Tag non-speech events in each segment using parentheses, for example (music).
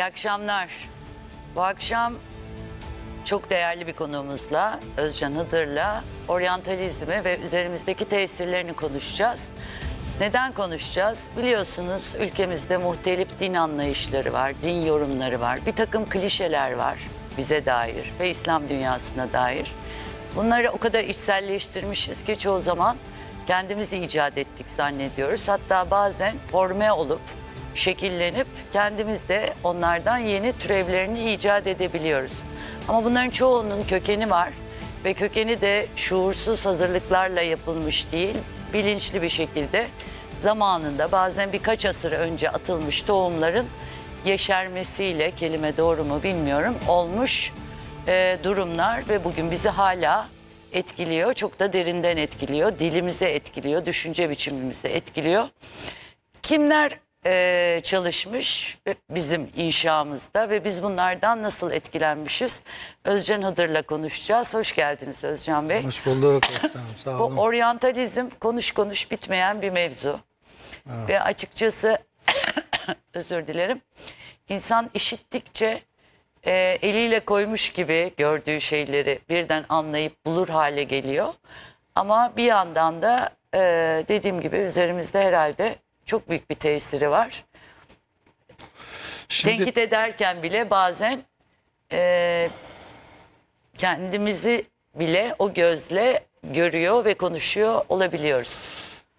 İyi akşamlar. Bu akşam çok değerli bir konuğumuzla, Özcan Hıdır'la oryantalizmi ve üzerimizdeki tesirlerini konuşacağız. Neden konuşacağız? Biliyorsunuz ülkemizde muhtelif din anlayışları var, din yorumları var, bir takım klişeler var bize dair ve İslam dünyasına dair. Bunları o kadar içselleştirmişiz ki çoğu zaman kendimiz icat ettik zannediyoruz. Hatta bazen forme olup şekillenip kendimiz de onlardan yeni türevlerini icat edebiliyoruz. Ama bunların çoğunun kökeni var ve kökeni de şuursuz hazırlıklarla yapılmış değil, bilinçli bir şekilde zamanında bazen birkaç asır önce atılmış tohumların yeşermesiyle kelime doğru mu bilmiyorum olmuş e, durumlar ve bugün bizi hala etkiliyor. Çok da derinden etkiliyor. Dilimize etkiliyor, düşünce biçimimize etkiliyor. Kimler e, çalışmış bizim inşamızda ve biz bunlardan nasıl etkilenmişiz? Özcan Hıdır'la konuşacağız. Hoş geldiniz Özcan Bey. Hoş bulduk sağ Bu oryantalizm konuş konuş bitmeyen bir mevzu. Evet. Ve açıkçası (coughs) özür dilerim. İnsan işittikçe e, eliyle koymuş gibi gördüğü şeyleri birden anlayıp bulur hale geliyor. Ama bir yandan da e, dediğim gibi üzerimizde herhalde çok büyük bir tesiri var. Şimdi... Tenkit ederken bile bazen e, kendimizi bile o gözle görüyor ve konuşuyor olabiliyoruz.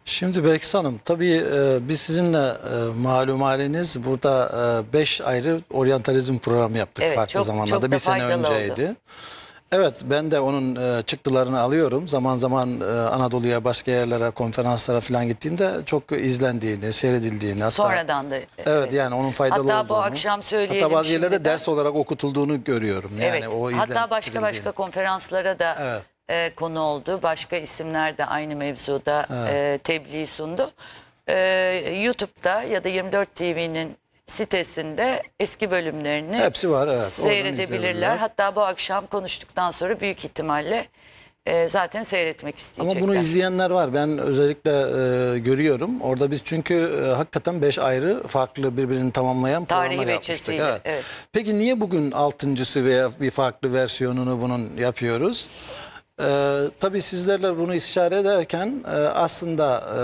Şimdi Belkıs Hanım tabii e, biz sizinle e, malum haliniz burada 5 e, ayrı oryantalizm programı yaptık evet, farklı çok, zamanlarda çok bir sene önceydi. Oldu. Evet ben de onun e, çıktılarını alıyorum. Zaman zaman e, Anadolu'ya başka yerlere konferanslara falan gittiğimde çok izlendiğini, seyredildiğini. Hatta, Sonradan da. Evet, evet yani onun faydalı hatta olduğunu. Hatta bu akşam söyleyelim. Hatta bazı yerlerde şimdiden. ders olarak okutulduğunu görüyorum. Yani evet o hatta başka başka konferanslara da evet. e, konu oldu. Başka isimler de aynı mevzuda evet. e, tebliğ sundu. E, YouTube'da ya da 24 TV'nin sitesinde eski bölümlerini Hepsi var, evet. seyredebilirler. Hatta bu akşam konuştuktan sonra büyük ihtimalle e, zaten seyretmek isteyecekler. Ama bunu izleyenler var. Ben özellikle e, görüyorum. Orada biz çünkü e, hakikaten beş ayrı farklı birbirini tamamlayan Tarihi programlar yapmıştık. Evet. Evet. Peki niye bugün altıncısı veya bir farklı versiyonunu bunun yapıyoruz? Ee, tabii sizlerle bunu istişare ederken e, aslında e,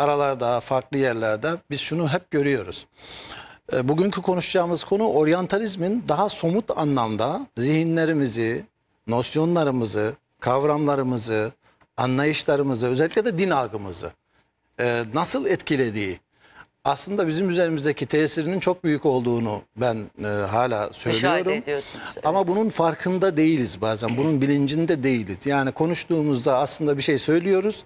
aralarda, farklı yerlerde biz şunu hep görüyoruz. E, bugünkü konuşacağımız konu oryantalizmin daha somut anlamda zihinlerimizi, nosyonlarımızı, kavramlarımızı, anlayışlarımızı, özellikle de din algımızı e, nasıl etkilediği, aslında bizim üzerimizdeki tesirinin çok büyük olduğunu ben e, hala söylüyorum. Ama bunun farkında değiliz bazen. Bunun bilincinde değiliz. Yani konuştuğumuzda aslında bir şey söylüyoruz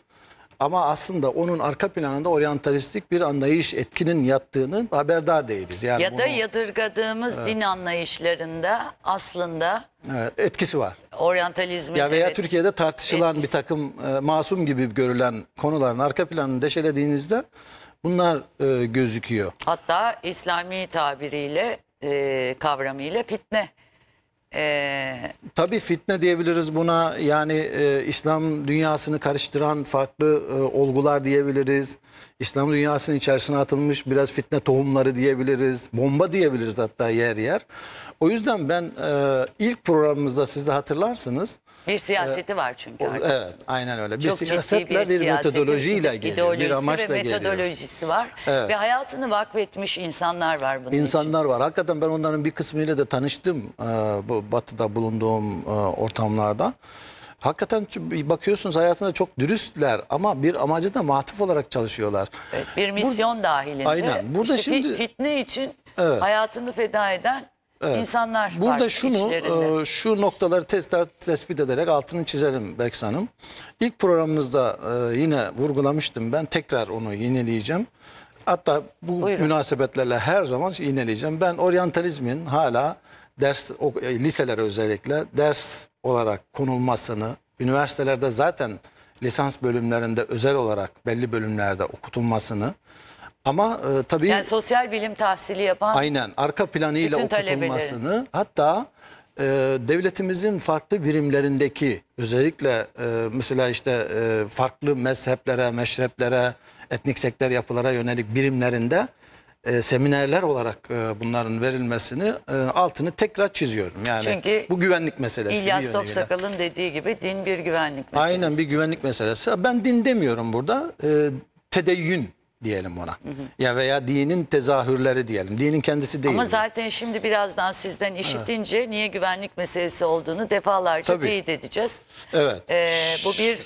ama aslında onun arka planında oryantalistik bir anlayış etkinin yattığının haberdar değiliz. Yani ya da bunu, yadırgadığımız evet. din anlayışlarında aslında evet, etkisi var. Oryantalizmin ya veya evet, Türkiye'de tartışılan etkisi. bir takım e, masum gibi görülen konuların arka planını deşelediğinizde bunlar e, gözüküyor. Hatta İslami tabiriyle e, kavramıyla fitne e... Tabii fitne diyebiliriz buna yani e, İslam dünyasını karıştıran farklı e, olgular diyebiliriz. İslam dünyasının içerisine atılmış biraz fitne tohumları diyebiliriz. Bomba diyebiliriz hatta yer yer. O yüzden ben e, ilk programımızda siz de hatırlarsınız bir siyaseti ee, var çünkü. O, arkasında. evet aynen öyle. Bir Çok siyasetle bir, bir metodolojiyle geliyor. Bir amaçla ve metodolojisi var. Evet. Ve hayatını vakfetmiş insanlar var bunun İnsanlar için. var. Hakikaten ben onların bir kısmıyla da tanıştım. E, bu batıda bulunduğum e, ortamlarda. Hakikaten bakıyorsunuz hayatında çok dürüstler ama bir amacı da muhatap olarak çalışıyorlar. Evet, bir misyon Bur dahilinde. Aynen. Burada işte şimdi fitne için evet. hayatını feda eden Evet. insanlar Burada var şunu e, şu noktaları tekrar tespit ederek altını çizelim Beksa Hanım. İlk programımızda e, yine vurgulamıştım ben tekrar onu yenileyeceğim. Hatta bu Buyurun. münasebetlerle her zaman yenileyeceğim. Ben oryantalizmin hala ders o, e, liselere özellikle ders olarak konulmasını üniversitelerde zaten lisans bölümlerinde özel olarak belli bölümlerde okutulmasını ama e, tabii... Yani sosyal bilim tahsili yapan... Aynen arka planıyla bütün okutulmasını hatta e, devletimizin farklı birimlerindeki özellikle e, mesela işte e, farklı mezheplere, meşreplere, etnik sektör yapılara yönelik birimlerinde e, seminerler olarak e, bunların verilmesini e, altını tekrar çiziyorum. Yani Çünkü bu güvenlik meselesi. İlyas Topsakal'ın dediği gibi din bir güvenlik meselesi. Aynen bir güvenlik meselesi. Ben din demiyorum burada. E, tedeyyün diyelim ona. Hı hı. Ya veya dinin tezahürleri diyelim. Dinin kendisi değil. Ama zaten şimdi birazdan sizden işitince evet. niye güvenlik meselesi olduğunu defalarca Tabii. teyit edeceğiz. Evet. Ee, bu bir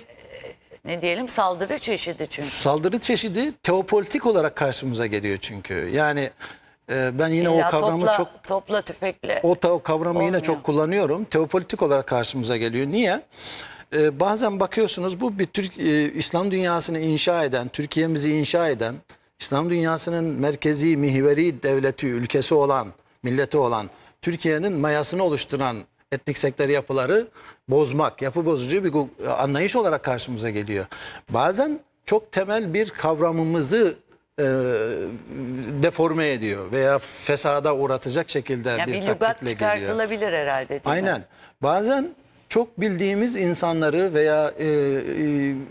ne diyelim saldırı çeşidi çünkü. Saldırı çeşidi teopolitik olarak karşımıza geliyor çünkü. Yani e, ben yine İlla o kavramı topla, çok topla tüfekle. O kavramı olmuyor. yine çok kullanıyorum. Teopolitik olarak karşımıza geliyor. Niye? e, bazen bakıyorsunuz bu bir Türk e, İslam dünyasını inşa eden, Türkiye'mizi inşa eden, İslam dünyasının merkezi, mihveri devleti, ülkesi olan, milleti olan, Türkiye'nin mayasını oluşturan etnik sektör yapıları bozmak, yapı bozucu bir anlayış olarak karşımıza geliyor. Bazen çok temel bir kavramımızı e, deforme ediyor veya fesada uğratacak şekilde yani bir, bir taktikle geliyor. Bir lügat çıkartılabilir herhalde değil Aynen. mi? Aynen. Bazen çok bildiğimiz insanları veya e, e,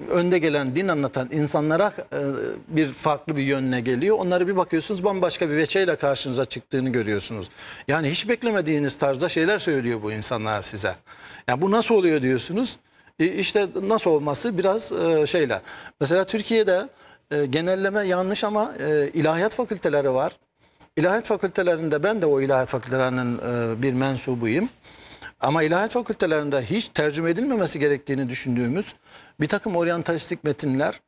önde gelen din anlatan insanlara e, bir farklı bir yönüne geliyor. Onları bir bakıyorsunuz bambaşka bir veçeyle karşınıza çıktığını görüyorsunuz. Yani hiç beklemediğiniz tarzda şeyler söylüyor bu insanlar size. Yani bu nasıl oluyor diyorsunuz. E, işte nasıl olması biraz e, şeyle. Mesela Türkiye'de e, genelleme yanlış ama e, ilahiyat fakülteleri var. İlahiyat fakültelerinde ben de o ilahiyat fakültelerinin e, bir mensubuyum. Ama ilahiyat fakültelerinde hiç tercüme edilmemesi gerektiğini düşündüğümüz bir takım oryantalistik metinler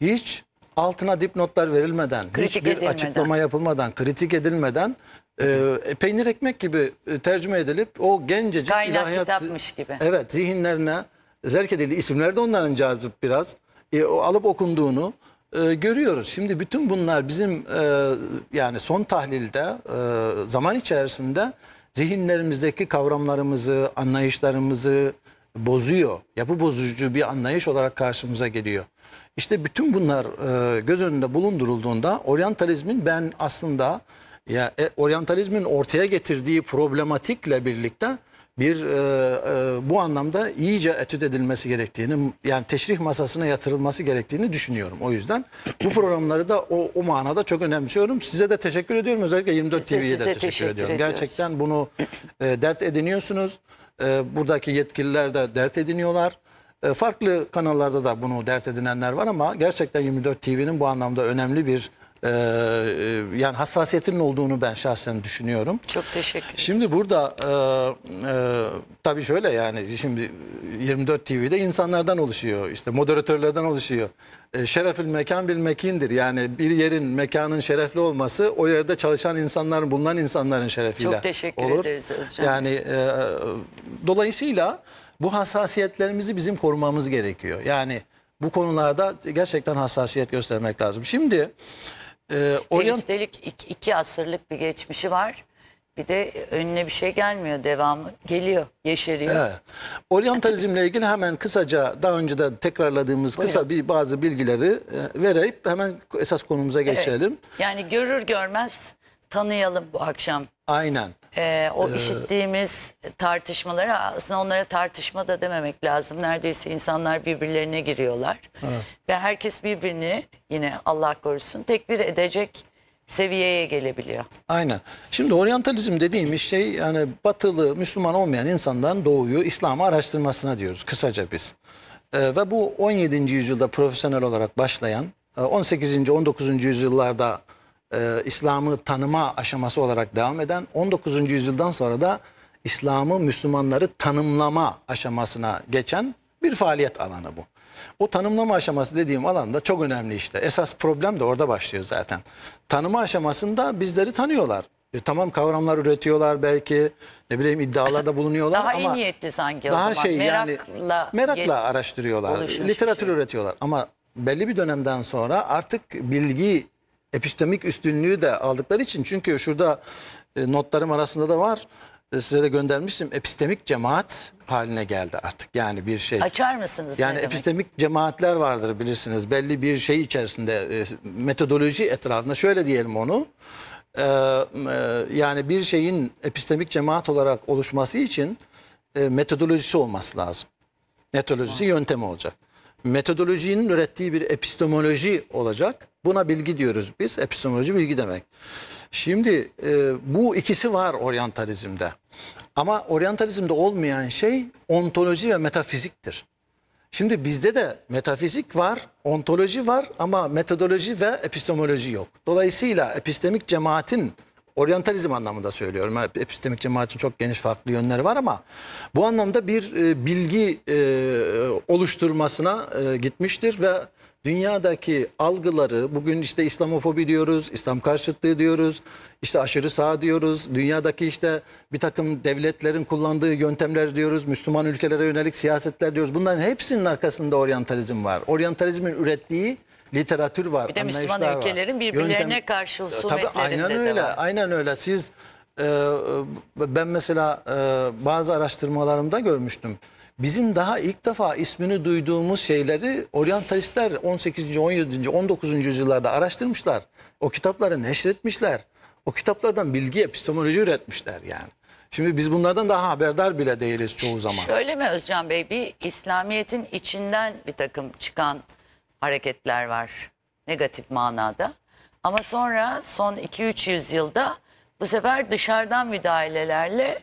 hiç altına dipnotlar verilmeden, kritik hiçbir edilmeden. açıklama yapılmadan, kritik edilmeden e, peynir ekmek gibi e, tercüme edilip o gencecik Kaynak ilahiyat... kitapmış gibi. Evet, zihinlerine zerk edildi. İsimler de onların cazip biraz. E, o alıp okunduğunu e, görüyoruz. Şimdi bütün bunlar bizim e, yani son tahlilde e, zaman içerisinde zihinlerimizdeki kavramlarımızı, anlayışlarımızı bozuyor. Yapı bozucu bir anlayış olarak karşımıza geliyor. İşte bütün bunlar e, göz önünde bulundurulduğunda oryantalizmin ben aslında ya e, oryantalizmin ortaya getirdiği problematikle birlikte bir e, e, bu anlamda iyice etüt edilmesi gerektiğini yani teşrih masasına yatırılması gerektiğini düşünüyorum. O yüzden bu programları da o, o manada çok önemsiyorum. Size de teşekkür ediyorum. Özellikle 24 TV'ye de teşekkür, teşekkür ediyorum. Ediyoruz. Gerçekten bunu e, dert ediniyorsunuz. E, buradaki yetkililer de dert ediniyorlar. E, farklı kanallarda da bunu dert edinenler var ama gerçekten 24 TV'nin bu anlamda önemli bir ee, e, yani hassasiyetinin olduğunu ben şahsen düşünüyorum. Çok teşekkür ederim. Şimdi burada e, e, tabii şöyle yani şimdi 24 TV'de insanlardan oluşuyor. işte moderatörlerden oluşuyor. E, şerefil mekan bil mekindir. Yani bir yerin mekanın şerefli olması o yerde çalışan insanların bulunan insanların şerefiyle olur. Çok teşekkür olur. ederiz Özcan. Yani e, dolayısıyla bu hassasiyetlerimizi bizim korumamız gerekiyor. Yani bu konularda gerçekten hassasiyet göstermek lazım. Şimdi e, ee, Orient... Üstelik iki, iki asırlık bir geçmişi var. Bir de önüne bir şey gelmiyor devamı. Geliyor, yeşeriyor. Evet. Oryantalizmle ilgili hemen kısaca daha önce de tekrarladığımız kısa bir bazı bilgileri e, vereyip hemen esas konumuza geçelim. Evet. Yani görür görmez tanıyalım bu akşam. Aynen e, o ee, işittiğimiz tartışmalara aslında onlara tartışma da dememek lazım. Neredeyse insanlar birbirlerine giriyorlar. Evet. Ve herkes birbirini yine Allah korusun tekbir edecek seviyeye gelebiliyor. Aynen. Şimdi oryantalizm dediğimiz şey yani batılı Müslüman olmayan insandan doğuyu İslam'ı araştırmasına diyoruz kısaca biz. Ee, ve bu 17. yüzyılda profesyonel olarak başlayan 18. E, 19. yüzyıllarda e, İslam'ı tanıma aşaması olarak devam eden 19. yüzyıldan sonra da İslam'ı Müslümanları tanımlama aşamasına geçen bir faaliyet alanı bu. O tanımlama aşaması dediğim alan da çok önemli işte. Esas problem de orada başlıyor zaten. Tanıma aşamasında bizleri tanıyorlar. E, tamam kavramlar üretiyorlar belki ne bileyim iddialarda (laughs) bulunuyorlar daha ama iyi niyetli sanki daha o zaman. şey merakla yani merakla araştırıyorlar. Literatür şey. üretiyorlar ama belli bir dönemden sonra artık bilgi epistemik üstünlüğü de aldıkları için çünkü şurada e, notlarım arasında da var e, size de göndermiştim epistemik cemaat haline geldi artık yani bir şey. Açar mısınız? Yani ne demek? epistemik cemaatler vardır bilirsiniz belli bir şey içerisinde e, metodoloji etrafında şöyle diyelim onu. yani bir şeyin epistemik cemaat olarak oluşması için e, metodolojisi olması lazım. Metodolojisi yöntemi olacak metodolojinin ürettiği bir epistemoloji olacak. Buna bilgi diyoruz biz. Epistemoloji bilgi demek. Şimdi e, bu ikisi var oryantalizmde. Ama oryantalizmde olmayan şey ontoloji ve metafiziktir. Şimdi bizde de metafizik var, ontoloji var ama metodoloji ve epistemoloji yok. Dolayısıyla epistemik cemaatin Oryantalizm anlamında söylüyorum. Epistemik cemaatin çok geniş farklı yönleri var ama bu anlamda bir e, bilgi e, oluşturmasına e, gitmiştir ve dünyadaki algıları bugün işte İslamofobi diyoruz, İslam karşıtlığı diyoruz, işte aşırı sağ diyoruz, dünyadaki işte bir takım devletlerin kullandığı yöntemler diyoruz, Müslüman ülkelere yönelik siyasetler diyoruz. Bunların hepsinin arkasında oryantalizm var. Oryantalizmin ürettiği literatür var. Bir de Müslüman ülkelerin birbirlerine Yöntem... karşı husumetlerinde Tabii, aynen de öyle, var. Aynen öyle. Siz e, e, ben mesela e, bazı araştırmalarımda görmüştüm. Bizim daha ilk defa ismini duyduğumuz şeyleri oryantalistler 18. 17. 19. yüzyıllarda araştırmışlar. O kitapları neşretmişler. O kitaplardan bilgi epistemoloji üretmişler yani. Şimdi biz bunlardan daha haberdar bile değiliz çoğu zaman. Şöyle mi Özcan Bey bir İslamiyet'in içinden bir takım çıkan hareketler var negatif manada. Ama sonra son 2-3 yüzyılda bu sefer dışarıdan müdahalelerle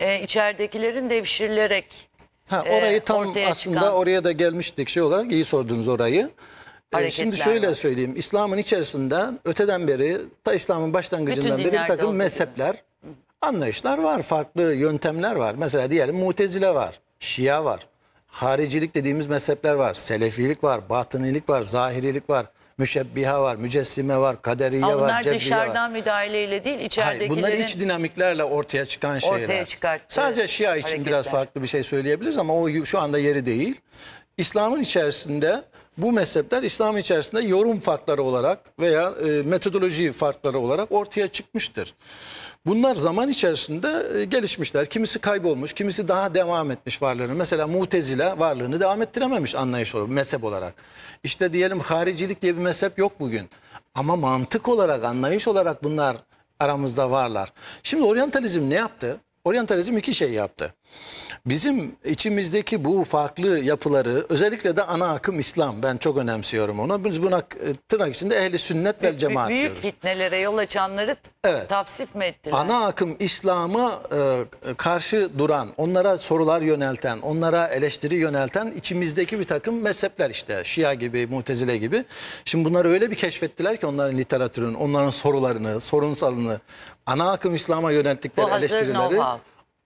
e, içeridekilerin devşirilerek ha, e, orayı e, tam ortaya aslında çıkan... oraya da gelmiştik şey olarak iyi sordunuz orayı. E, şimdi şöyle var. söyleyeyim. İslam'ın içerisinde öteden beri ta İslam'ın başlangıcından beri bir takım mezhepler, gibi. anlayışlar var. Farklı yöntemler var. Mesela diyelim Mutezile var, Şia var haricilik dediğimiz mezhepler var. Selefilik var, batınilik var, zahirilik var. Müşebbiha var, mücessime var, kaderiye Ama var, bunlar dışarıdan müdahaleyle değil içeridekilerin... Hayır, bunlar iç dinamiklerle ortaya çıkan şeyler. Ortaya çıkarttı. Sadece Şia için biraz farklı bir şey söyleyebiliriz ama o şu anda yeri değil. İslam'ın içerisinde bu mezhepler İslam içerisinde yorum farkları olarak veya e, metodoloji farkları olarak ortaya çıkmıştır. Bunlar zaman içerisinde e, gelişmişler. Kimisi kaybolmuş, kimisi daha devam etmiş varlığını. Mesela Mutezile varlığını devam ettirememiş anlayış olarak, mezhep olarak. İşte diyelim haricilik diye bir mezhep yok bugün. Ama mantık olarak, anlayış olarak bunlar aramızda varlar. Şimdi oryantalizm ne yaptı? Oryantalizm iki şey yaptı. Bizim içimizdeki bu farklı yapıları özellikle de ana akım İslam ben çok önemsiyorum onu. Biz buna e, tırnak içinde ehli sünnet ve cemaat büyük diyoruz. Büyük fitnelere yol açanları evet. tavsif mi ettiler? Ana akım İslam'a e, karşı duran, onlara sorular yönelten, onlara eleştiri yönelten içimizdeki bir takım mezhepler işte. Şia gibi, Mutezile gibi. Şimdi bunları öyle bir keşfettiler ki onların literatürün, onların sorularını, sorunsalını, ana akım İslam'a yönelttikleri eleştirileri. know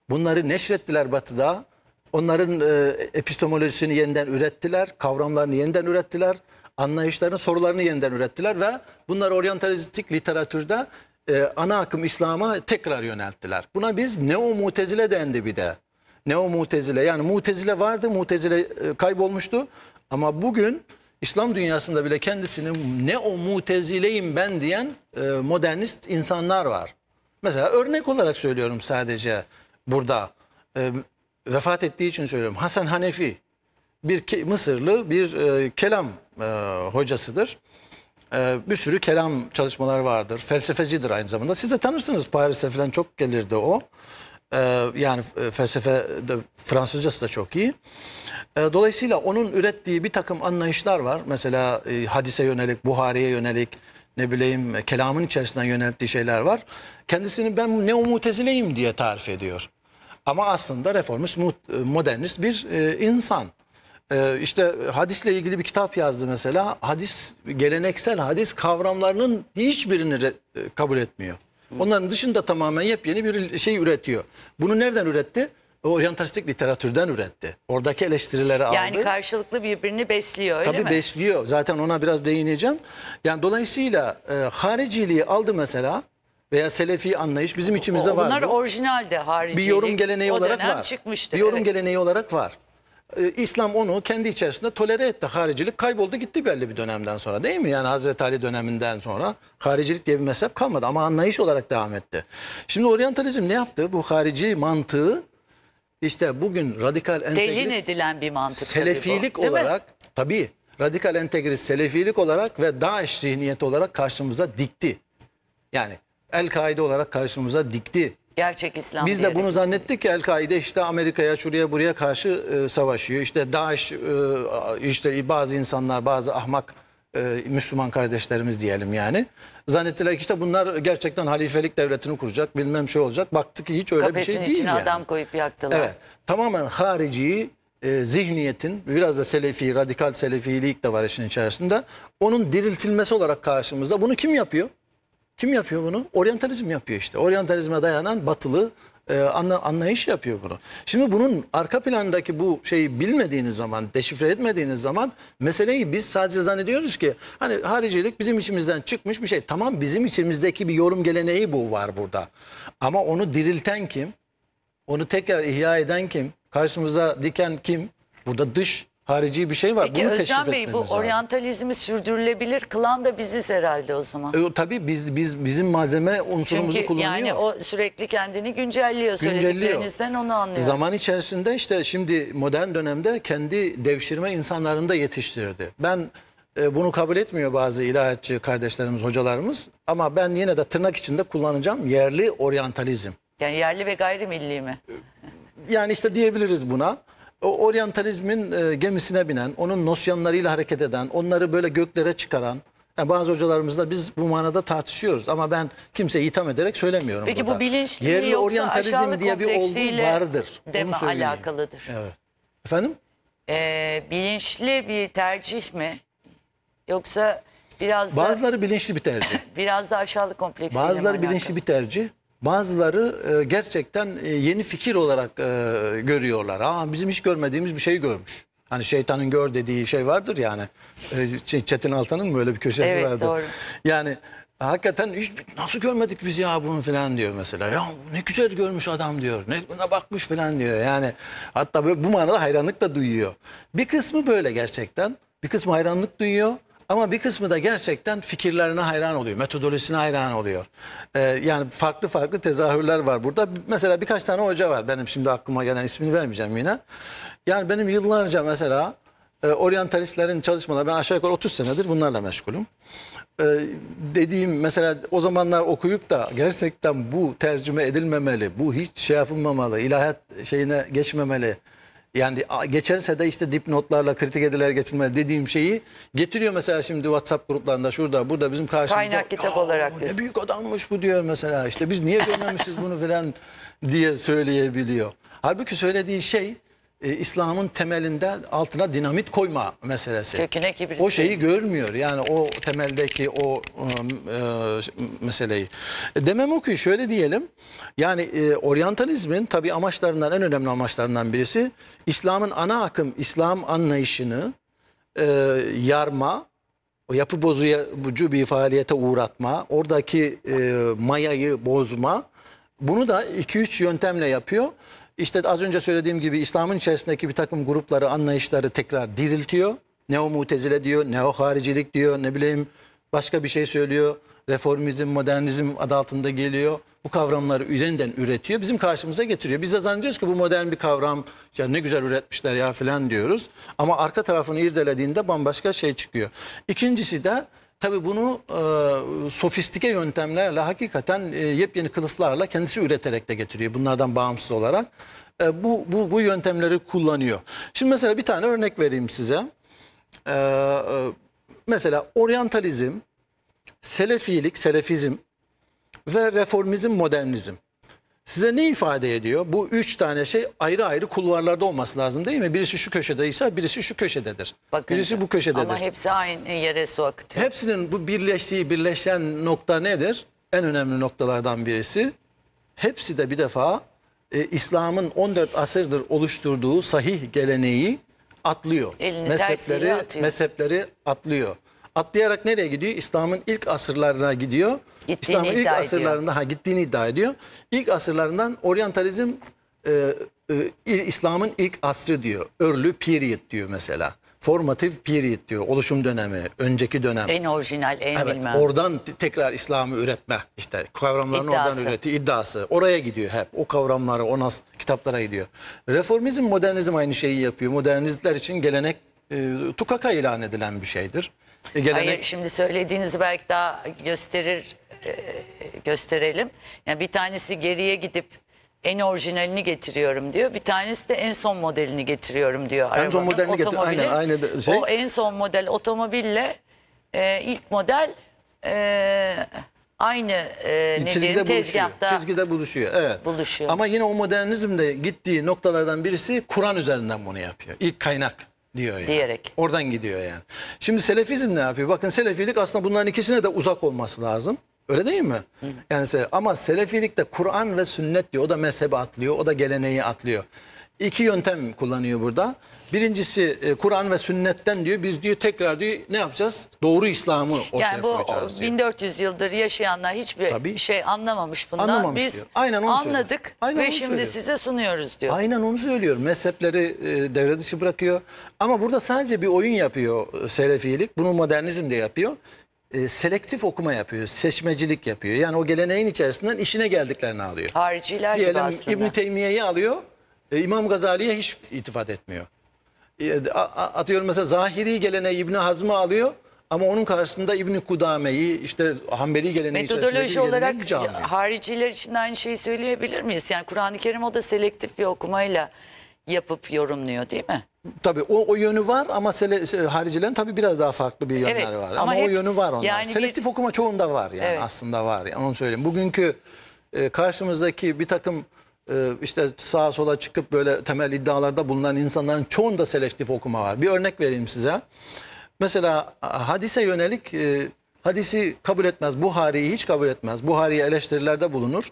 Bunları neşrettiler batıda. Onların e, epistemolojisini yeniden ürettiler, kavramlarını yeniden ürettiler, anlayışlarını, sorularını yeniden ürettiler ve bunları oryantalistik literatürde e, ana akım İslam'a tekrar yönelttiler. Buna biz neo mutezile dendi bir de. Neo mutezile yani mutezile vardı, mutezile e, kaybolmuştu ama bugün İslam dünyasında bile kendisini neo mutezileyim ben diyen e, modernist insanlar var. Mesela örnek olarak söylüyorum sadece burada e, vefat ettiği için söylüyorum. Hasan Hanefi bir ke Mısırlı bir e, kelam e, hocasıdır. E, bir sürü kelam çalışmalar vardır. Felsefecidir aynı zamanda. Siz de tanırsınız Paris'e falan çok gelirdi o. E, yani e, felsefe de, Fransızcası da çok iyi. E, dolayısıyla onun ürettiği bir takım anlayışlar var. Mesela e, hadise yönelik, Buhari'ye yönelik, ne bileyim e, kelamın içerisinden yönelttiği şeyler var. Kendisini ben ne umutezileyim diye tarif ediyor. Ama aslında reformist, modernist bir e, insan. E, işte hadisle ilgili bir kitap yazdı mesela. Hadis, geleneksel hadis kavramlarının hiçbirini e, kabul etmiyor. Onların dışında tamamen yepyeni bir şey üretiyor. Bunu nereden üretti? O oryantalistik literatürden üretti. Oradaki eleştirileri aldı. Yani karşılıklı birbirini besliyor öyle Tabii mi? Tabii besliyor. Zaten ona biraz değineceğim. Yani dolayısıyla e, hariciliği aldı mesela veya selefi anlayış bizim içimizde var. Onlar orijinalde haricilik. Bir yorum geleneği olarak var. Çıkmıştı, bir yorum evet. geleneği olarak var. Ee, İslam onu kendi içerisinde tolere etti. Haricilik kayboldu gitti belli bir dönemden sonra değil mi? Yani Hazreti Ali döneminden sonra haricilik diye bir mezhep kalmadı ama anlayış olarak devam etti. Şimdi oryantalizm ne yaptı? Bu harici mantığı işte bugün radikal entegrist... Delin edilen bir mantık Selefilik bu, olarak mi? tabii radikal entegrist selefilik olarak ve Daesh zihniyeti olarak karşımıza dikti. Yani El-Kaide olarak karşımıza dikti. Gerçek İslam Biz de bunu zannettik ki El-Kaide işte Amerika'ya şuraya buraya karşı e, savaşıyor. İşte DAEŞ, e, işte bazı insanlar bazı ahmak e, Müslüman kardeşlerimiz diyelim yani. Zannettiler ki işte bunlar gerçekten halifelik devletini kuracak bilmem şey olacak. Baktık ki hiç öyle Kafesin bir şey değil içine yani. adam koyup yaktılar. Evet, tamamen harici e, zihniyetin biraz da selefi, radikal selefilik de var işin içerisinde. Onun diriltilmesi olarak karşımızda. Bunu kim yapıyor? Kim yapıyor bunu? Oryantalizm yapıyor işte. Oryantalizme dayanan batılı e, anlayış yapıyor bunu. Şimdi bunun arka planındaki bu şeyi bilmediğiniz zaman, deşifre etmediğiniz zaman meseleyi biz sadece zannediyoruz ki hani haricilik bizim içimizden çıkmış bir şey. Tamam bizim içimizdeki bir yorum geleneği bu var burada. Ama onu dirilten kim? Onu tekrar ihya eden kim? Karşımıza diken kim? Burada dış harici bir şey var. Peki Bunu Özcan Bey bu lazım. oryantalizmi sürdürülebilir kılan da biziz herhalde o zaman. E, tabii biz, biz bizim malzeme unsurumuzu Çünkü kullanıyor. Çünkü yani o sürekli kendini güncelliyor, güncelliyor. söylediklerinizden onu anlıyor. Zaman içerisinde işte şimdi modern dönemde kendi devşirme insanlarında da yetiştirdi. Ben e, bunu kabul etmiyor bazı ilahiyatçı kardeşlerimiz, hocalarımız ama ben yine de tırnak içinde kullanacağım yerli oryantalizm. Yani yerli ve gayrimilli mi? Yani işte diyebiliriz buna o oryantalizmin e, gemisine binen, onun nosyanlarıyla hareket eden, onları böyle göklere çıkaran, yani e, bazı hocalarımızla biz bu manada tartışıyoruz ama ben kimseyi itham ederek söylemiyorum. Peki burada. bu bilinçli Yerli yoksa aşağılık diye bir olgu vardır. Deme alakalıdır. Evet. Efendim? Ee, bilinçli bir tercih mi? Yoksa biraz Bazıları da... Bazıları bilinçli bir tercih. (laughs) biraz da aşağılık kompleksiyle Bazıları bilinçli bir tercih. Bazıları e, gerçekten e, yeni fikir olarak e, görüyorlar. Aa, bizim hiç görmediğimiz bir şey görmüş. Hani şeytanın gör dediği şey vardır yani. E, Çetin Altan'ın mı öyle bir köşesi evet, vardı? Doğru. Yani hakikaten hiç nasıl görmedik biz ya bunu falan diyor mesela. Ya ne güzel görmüş adam diyor. Ne buna bakmış falan diyor. Yani hatta böyle, bu manada hayranlık da duyuyor. Bir kısmı böyle gerçekten. Bir kısmı hayranlık duyuyor. Ama bir kısmı da gerçekten fikirlerine hayran oluyor. Metodolojisine hayran oluyor. Ee, yani farklı farklı tezahürler var burada. Mesela birkaç tane hoca var. Benim şimdi aklıma gelen ismini vermeyeceğim yine. Yani benim yıllarca mesela e, oryantalistlerin çalışmaları ben aşağı yukarı 30 senedir bunlarla meşgulüm. E, dediğim mesela o zamanlar okuyup da gerçekten bu tercüme edilmemeli, bu hiç şey yapılmamalı, ilahiyat şeyine geçmemeli yani geçen sene işte dipnotlarla kritik ediler geçilmez dediğim şeyi getiriyor mesela şimdi WhatsApp gruplarında şurada burada bizim karşımızda. Kaynak kitap olarak. Ne büyük adammış bu diyor mesela işte biz niye görmemişiz bunu filan diye söyleyebiliyor. Halbuki söylediği şey e, İslam'ın temelinde altına dinamit koyma meselesi. Köküne kibrit. O şeyi görmüyor. Yani o temeldeki o e, meseleyi. E, demem o ki şöyle diyelim. Yani e, oryantalizmin tabii amaçlarından en önemli amaçlarından birisi İslam'ın ana akım İslam anlayışını e, yarma, o yapı bozucu bir faaliyete uğratma, oradaki e, mayayı bozma. Bunu da 2-3 yöntemle yapıyor. İşte az önce söylediğim gibi İslam'ın içerisindeki bir takım grupları, anlayışları tekrar diriltiyor. Neo mutezile diyor, neo haricilik diyor, ne bileyim başka bir şey söylüyor. Reformizm, modernizm adı altında geliyor. Bu kavramları yeniden üretiyor. Bizim karşımıza getiriyor. Biz de zannediyoruz ki bu modern bir kavram. Ya ne güzel üretmişler ya filan diyoruz. Ama arka tarafını irdelediğinde bambaşka şey çıkıyor. İkincisi de Tabii bunu e, sofistike yöntemlerle hakikaten e, yepyeni kılıflarla kendisi üreterek de getiriyor bunlardan bağımsız olarak. E, bu, bu, bu yöntemleri kullanıyor. Şimdi mesela bir tane örnek vereyim size. E, e, mesela oryantalizm, selefilik, selefizm ve reformizm, modernizm. Size ne ifade ediyor? Bu üç tane şey ayrı ayrı kulvarlarda olması lazım değil mi? Birisi şu köşedeyse birisi şu köşededir. Bakın, birisi bu köşededir. Ama hepsi aynı yere su akıtıyor. Hepsinin bu birleştiği birleşen nokta nedir? En önemli noktalardan birisi. Hepsi de bir defa e, İslam'ın 14 asırdır oluşturduğu sahih geleneği atlıyor. Elini mezhepleri, atıyor. mezhepleri atlıyor. Atlayarak nereye gidiyor? İslam'ın ilk asırlarına gidiyor. İslam'ın ilk ediyor. asırlarında ha gittiğini iddia ediyor. İlk asırlarından oryantalizm e, e, İslam'ın ilk asrı diyor. Early period diyor mesela. Formatif period diyor. Oluşum dönemi, önceki dönem. En orijinal, en evet, bilmem. Oradan tekrar İslam'ı üretme. işte kavramlarını iddiası. oradan üreti, iddiası. Oraya gidiyor hep. O kavramları, o nas kitaplara gidiyor. Reformizm, modernizm aynı şeyi yapıyor. Modernistler için gelenek e, tukaka ilan edilen bir şeydir. E, gelenek... Hayır, şimdi söylediğiniz belki daha gösterir e, gösterelim. Yani bir tanesi geriye gidip en orijinalini getiriyorum diyor. Bir tanesi de en son modelini getiriyorum diyor. En son modelini getir. Aynı, aynı. şey. O en son model otomobille e, ilk model e, aynı e, ne tezgahta çizgide buluşuyor. Evet. Buluşuyor. Ama yine o modernizm de gittiği noktalardan birisi Kur'an üzerinden bunu yapıyor. İlk kaynak diyor yani. Diyerek. Oradan gidiyor yani. Şimdi selefizm ne yapıyor? Bakın selefilik aslında bunların ikisine de uzak olması lazım. Öyle değil mi? Hı Yani ama Selefilikte Kur'an ve sünnet diyor. O da mezhebe atlıyor. O da geleneği atlıyor. İki yöntem kullanıyor burada. Birincisi e, Kur'an ve sünnetten diyor. Biz diyor tekrar diyor ne yapacağız? Doğru İslam'ı ortaya yani bu koyacağız 1400 yıldır yaşayanlar hiçbir Tabii. şey anlamamış bundan. Anlamamış Biz Aynen onu anladık Aynen ve onu şimdi söylüyor. size sunuyoruz diyor. Aynen onu söylüyor. Mezhepleri e, devre dışı bırakıyor. Ama burada sadece bir oyun yapıyor e, Selefilik. Bunu modernizm de yapıyor e, selektif okuma yapıyor, seçmecilik yapıyor. Yani o geleneğin içerisinden işine geldiklerini alıyor. Hariciler Diyelim, gibi aslında. İbn Teymiye'yi alıyor. E, İmam Gazali'ye hiç itifat etmiyor. E, a, atıyorum mesela Zahiri geleneği İbn Hazm'ı alıyor. Ama onun karşısında İbn Kudame'yi işte Hanbeli geleneği metodoloji olarak hariciler için aynı şeyi söyleyebilir miyiz? Yani Kur'an-ı Kerim o da selektif bir okumayla yapıp yorumluyor değil mi? Tabii o, o yönü var ama sele, haricilerin tabii biraz daha farklı bir yönleri evet, var. Ama, ama hep, o yönü var onlar. Yani Selektif bir... okuma çoğunda var yani evet. aslında var. Yani onu söyleyeyim. Bugünkü e, karşımızdaki bir takım e, işte sağa sola çıkıp böyle temel iddialarda bulunan insanların çoğunda selektif okuma var. Bir örnek vereyim size. Mesela hadise yönelik e, hadisi kabul etmez. Buhari'yi hiç kabul etmez. Buhari'ye eleştirilerde bulunur.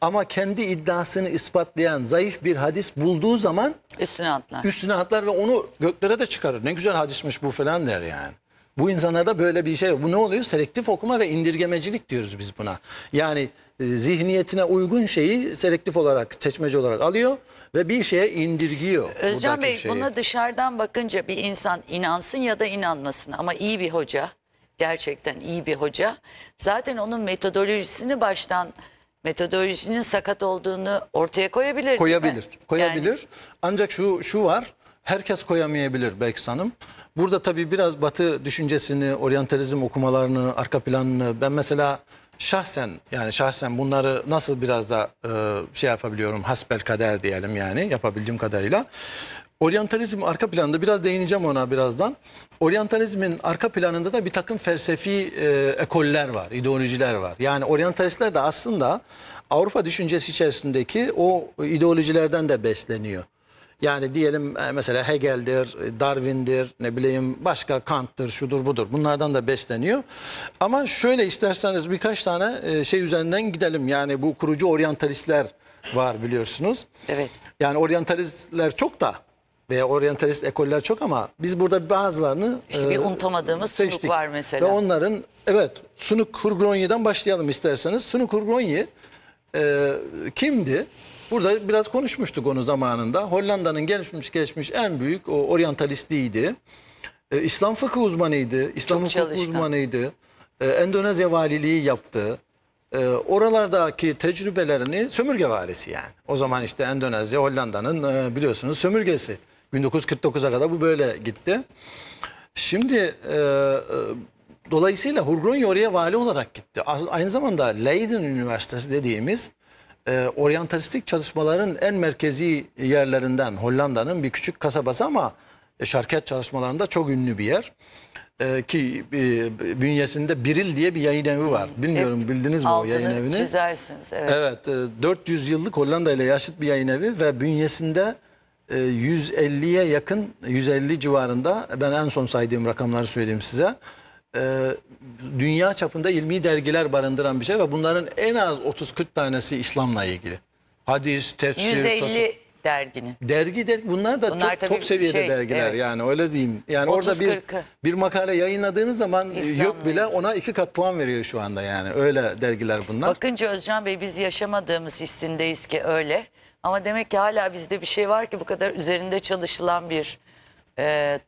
Ama kendi iddiasını ispatlayan zayıf bir hadis bulduğu zaman üstüne atlar. Üstüne atlar ve onu göklere de çıkarır. Ne güzel hadismiş bu falan der yani. Bu insanlarda böyle bir şey. Bu ne oluyor? Selektif okuma ve indirgemecilik diyoruz biz buna. Yani e, zihniyetine uygun şeyi selektif olarak, seçmeci olarak alıyor ve bir şeye indirgiyor. Özcan Bey şeyi. buna dışarıdan bakınca bir insan inansın ya da inanmasın ama iyi bir hoca, gerçekten iyi bir hoca zaten onun metodolojisini baştan metodolojinin sakat olduğunu ortaya koyabilir. Koyabilir. Koyabilir. Yani... Ancak şu şu var. Herkes koyamayabilir belki sanım. Burada tabii biraz Batı düşüncesini, oryantalizm okumalarını, arka planını ben mesela şahsen yani şahsen bunları nasıl biraz da e, şey yapabiliyorum hasbel kader diyelim yani yapabildiğim kadarıyla Oryantalizm arka planda biraz değineceğim ona birazdan. Oryantalizmin arka planında da bir takım felsefi e, ekoller var, ideolojiler var. Yani oryantalistler de aslında Avrupa düşüncesi içerisindeki o ideolojilerden de besleniyor. Yani diyelim e, mesela Hegel'dir, Darwin'dir, ne bileyim başka Kant'tır, şudur budur. Bunlardan da besleniyor. Ama şöyle isterseniz birkaç tane e, şey üzerinden gidelim. Yani bu kurucu oryantalistler var biliyorsunuz. Evet. Yani oryantalistler çok da veya oryantalist ekoller çok ama biz burada bazılarını İşte bir e, unutamadığımız sunuk var mesela. Ve onların evet Sunuk Hurglonyi'den başlayalım isterseniz. Sunuk Hurglonyi e, kimdi? Burada biraz konuşmuştuk onu zamanında. Hollanda'nın gelişmiş geçmiş en büyük o oryantalistiydi. E, İslam fıkıh uzmanıydı. İslam Çok hukuku çalışkan. uzmanıydı. E, Endonezya valiliği yaptı. E, oralardaki tecrübelerini sömürge valisi yani. O zaman işte Endonezya Hollanda'nın e, biliyorsunuz sömürgesi. 1949'a kadar bu böyle gitti. Şimdi e, e, dolayısıyla Hurgunya oraya vali olarak gitti. Aynı zamanda Leiden Üniversitesi dediğimiz e, oryantalistik çalışmaların en merkezi yerlerinden Hollanda'nın bir küçük kasabası ama e, şarket çalışmalarında çok ünlü bir yer. E, ki e, bünyesinde Biril diye bir yayın evi var. Bilmiyorum Hep bildiniz mi o yayın evini? çizersiniz. Evet, evet e, 400 yıllık Hollanda ile yaşıt bir yayın evi ve bünyesinde 150'ye e, yakın 150 civarında ben en son saydığım rakamları söyleyeyim size. E, dünya çapında ilmi dergiler barındıran bir şey ve bunların en az 30-40 tanesi İslam'la ilgili. Hadis, tefsir, 150 tasavvuf. derginin. Dergi dergi bunlar da bunlar çok top seviyede şey, dergiler evet. yani öyle diyeyim. Yani orada bir bir makale yayınladığınız zaman İslam yok bile ona iki kat puan veriyor şu anda yani. Öyle dergiler bunlar. Bakınca Özcan Bey biz yaşamadığımız hissindeyiz ki öyle. Ama demek ki hala bizde bir şey var ki bu kadar üzerinde çalışılan bir e,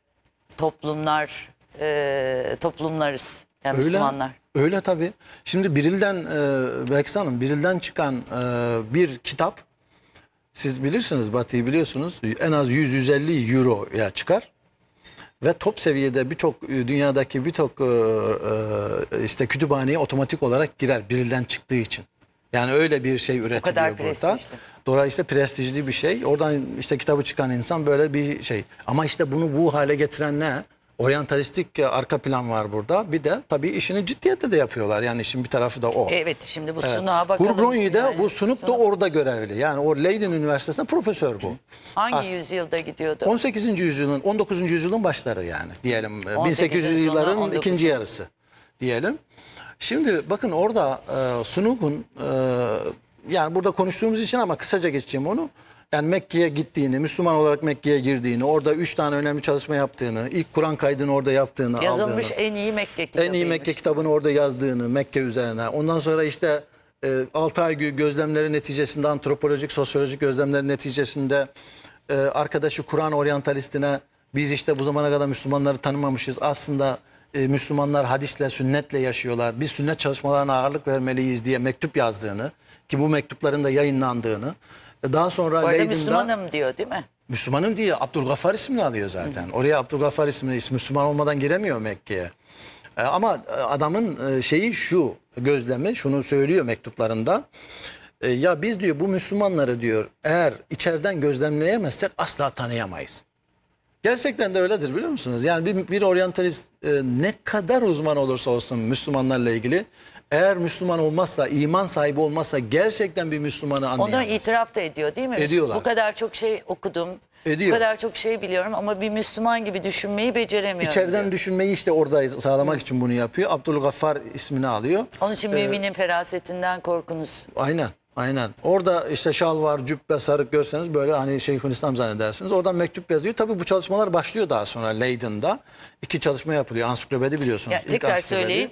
toplumlar e, toplumlarız. Yani öyle, Müslümanlar. Öyle tabii. Şimdi Biril'den e, Belkıs Hanım Biril'den çıkan e, bir kitap siz bilirsiniz Batı'yı biliyorsunuz en az 100-150 euro ya çıkar. Ve top seviyede birçok e, dünyadaki birçok e, e, işte kütüphaneye otomatik olarak girer Biril'den çıktığı için. Yani öyle bir şey üretiliyor burada. Prestijli. Dolayısıyla prestijli bir şey. Oradan işte kitabı çıkan insan böyle bir şey. Ama işte bunu bu hale getiren ne? Oryantalistik e, arka plan var burada. Bir de tabii işini ciddiyette de yapıyorlar. Yani işin bir tarafı da o. Evet şimdi bu evet. sunuğa bakalım. Hurbrunyi'de yani, bu Sunuk da orada görevli. Yani o Leiden Üniversitesi'nde profesör bu. Hangi As yüzyılda gidiyordu? 18. yüzyılın 19. yüzyılın başları yani diyelim. 18. E, yılların ikinci yarısı diyelim. Şimdi bakın orada e, Sunuk'un e, yani burada konuştuğumuz için ama kısaca geçeceğim onu. Yani Mekke'ye gittiğini, Müslüman olarak Mekke'ye girdiğini, orada üç tane önemli çalışma yaptığını, ilk Kur'an kaydını orada yaptığını, Yazılmış aldığını, en iyi Mekke kitabıymış. En iyi Mekke kitabını orada yazdığını, Mekke üzerine. Ondan sonra işte e, Altay gözlemleri neticesinde, antropolojik, sosyolojik gözlemleri neticesinde e, arkadaşı Kur'an oryantalistine biz işte bu zamana kadar Müslümanları tanımamışız. Aslında e, Müslümanlar hadisle, sünnetle yaşıyorlar. Biz sünnet çalışmalarına ağırlık vermeliyiz diye mektup yazdığını ki bu mektupların da yayınlandığını. E, daha sonra Bu arada Müslümanım diyor değil mi? Müslümanım diye Abdülgaffar ismini alıyor zaten. Hı. Oraya Abdülgaffar ismini Müslüman olmadan giremiyor Mekke'ye. E, ama adamın şeyi şu gözlemi şunu söylüyor mektuplarında. ya biz diyor bu Müslümanları diyor eğer içeriden gözlemleyemezsek asla tanıyamayız. Gerçekten de öyledir biliyor musunuz? Yani bir, bir oryantalist e, ne kadar uzman olursa olsun Müslümanlarla ilgili eğer Müslüman olmazsa, iman sahibi olmazsa gerçekten bir Müslümanı anlayamaz. Onu itiraf da ediyor değil mi? Ediyorlar. Bu kadar çok şey okudum, Ediyor. bu kadar çok şey biliyorum ama bir Müslüman gibi düşünmeyi beceremiyorum. İçeriden diyor. düşünmeyi işte orada sağlamak için bunu yapıyor. Abdülgaffar ismini alıyor. Onun için ee, müminin ferasetinden korkunuz. Aynen. Aynen. Orada işte şal var, cübbe, sarık görseniz böyle hani Şeyhülislam zannedersiniz. Oradan mektup yazıyor. Tabii bu çalışmalar başlıyor daha sonra Leyden'da. İki çalışma yapılıyor. Ansiklopedi biliyorsunuz. Ya, tekrar ansiklopedi. söyleyeyim.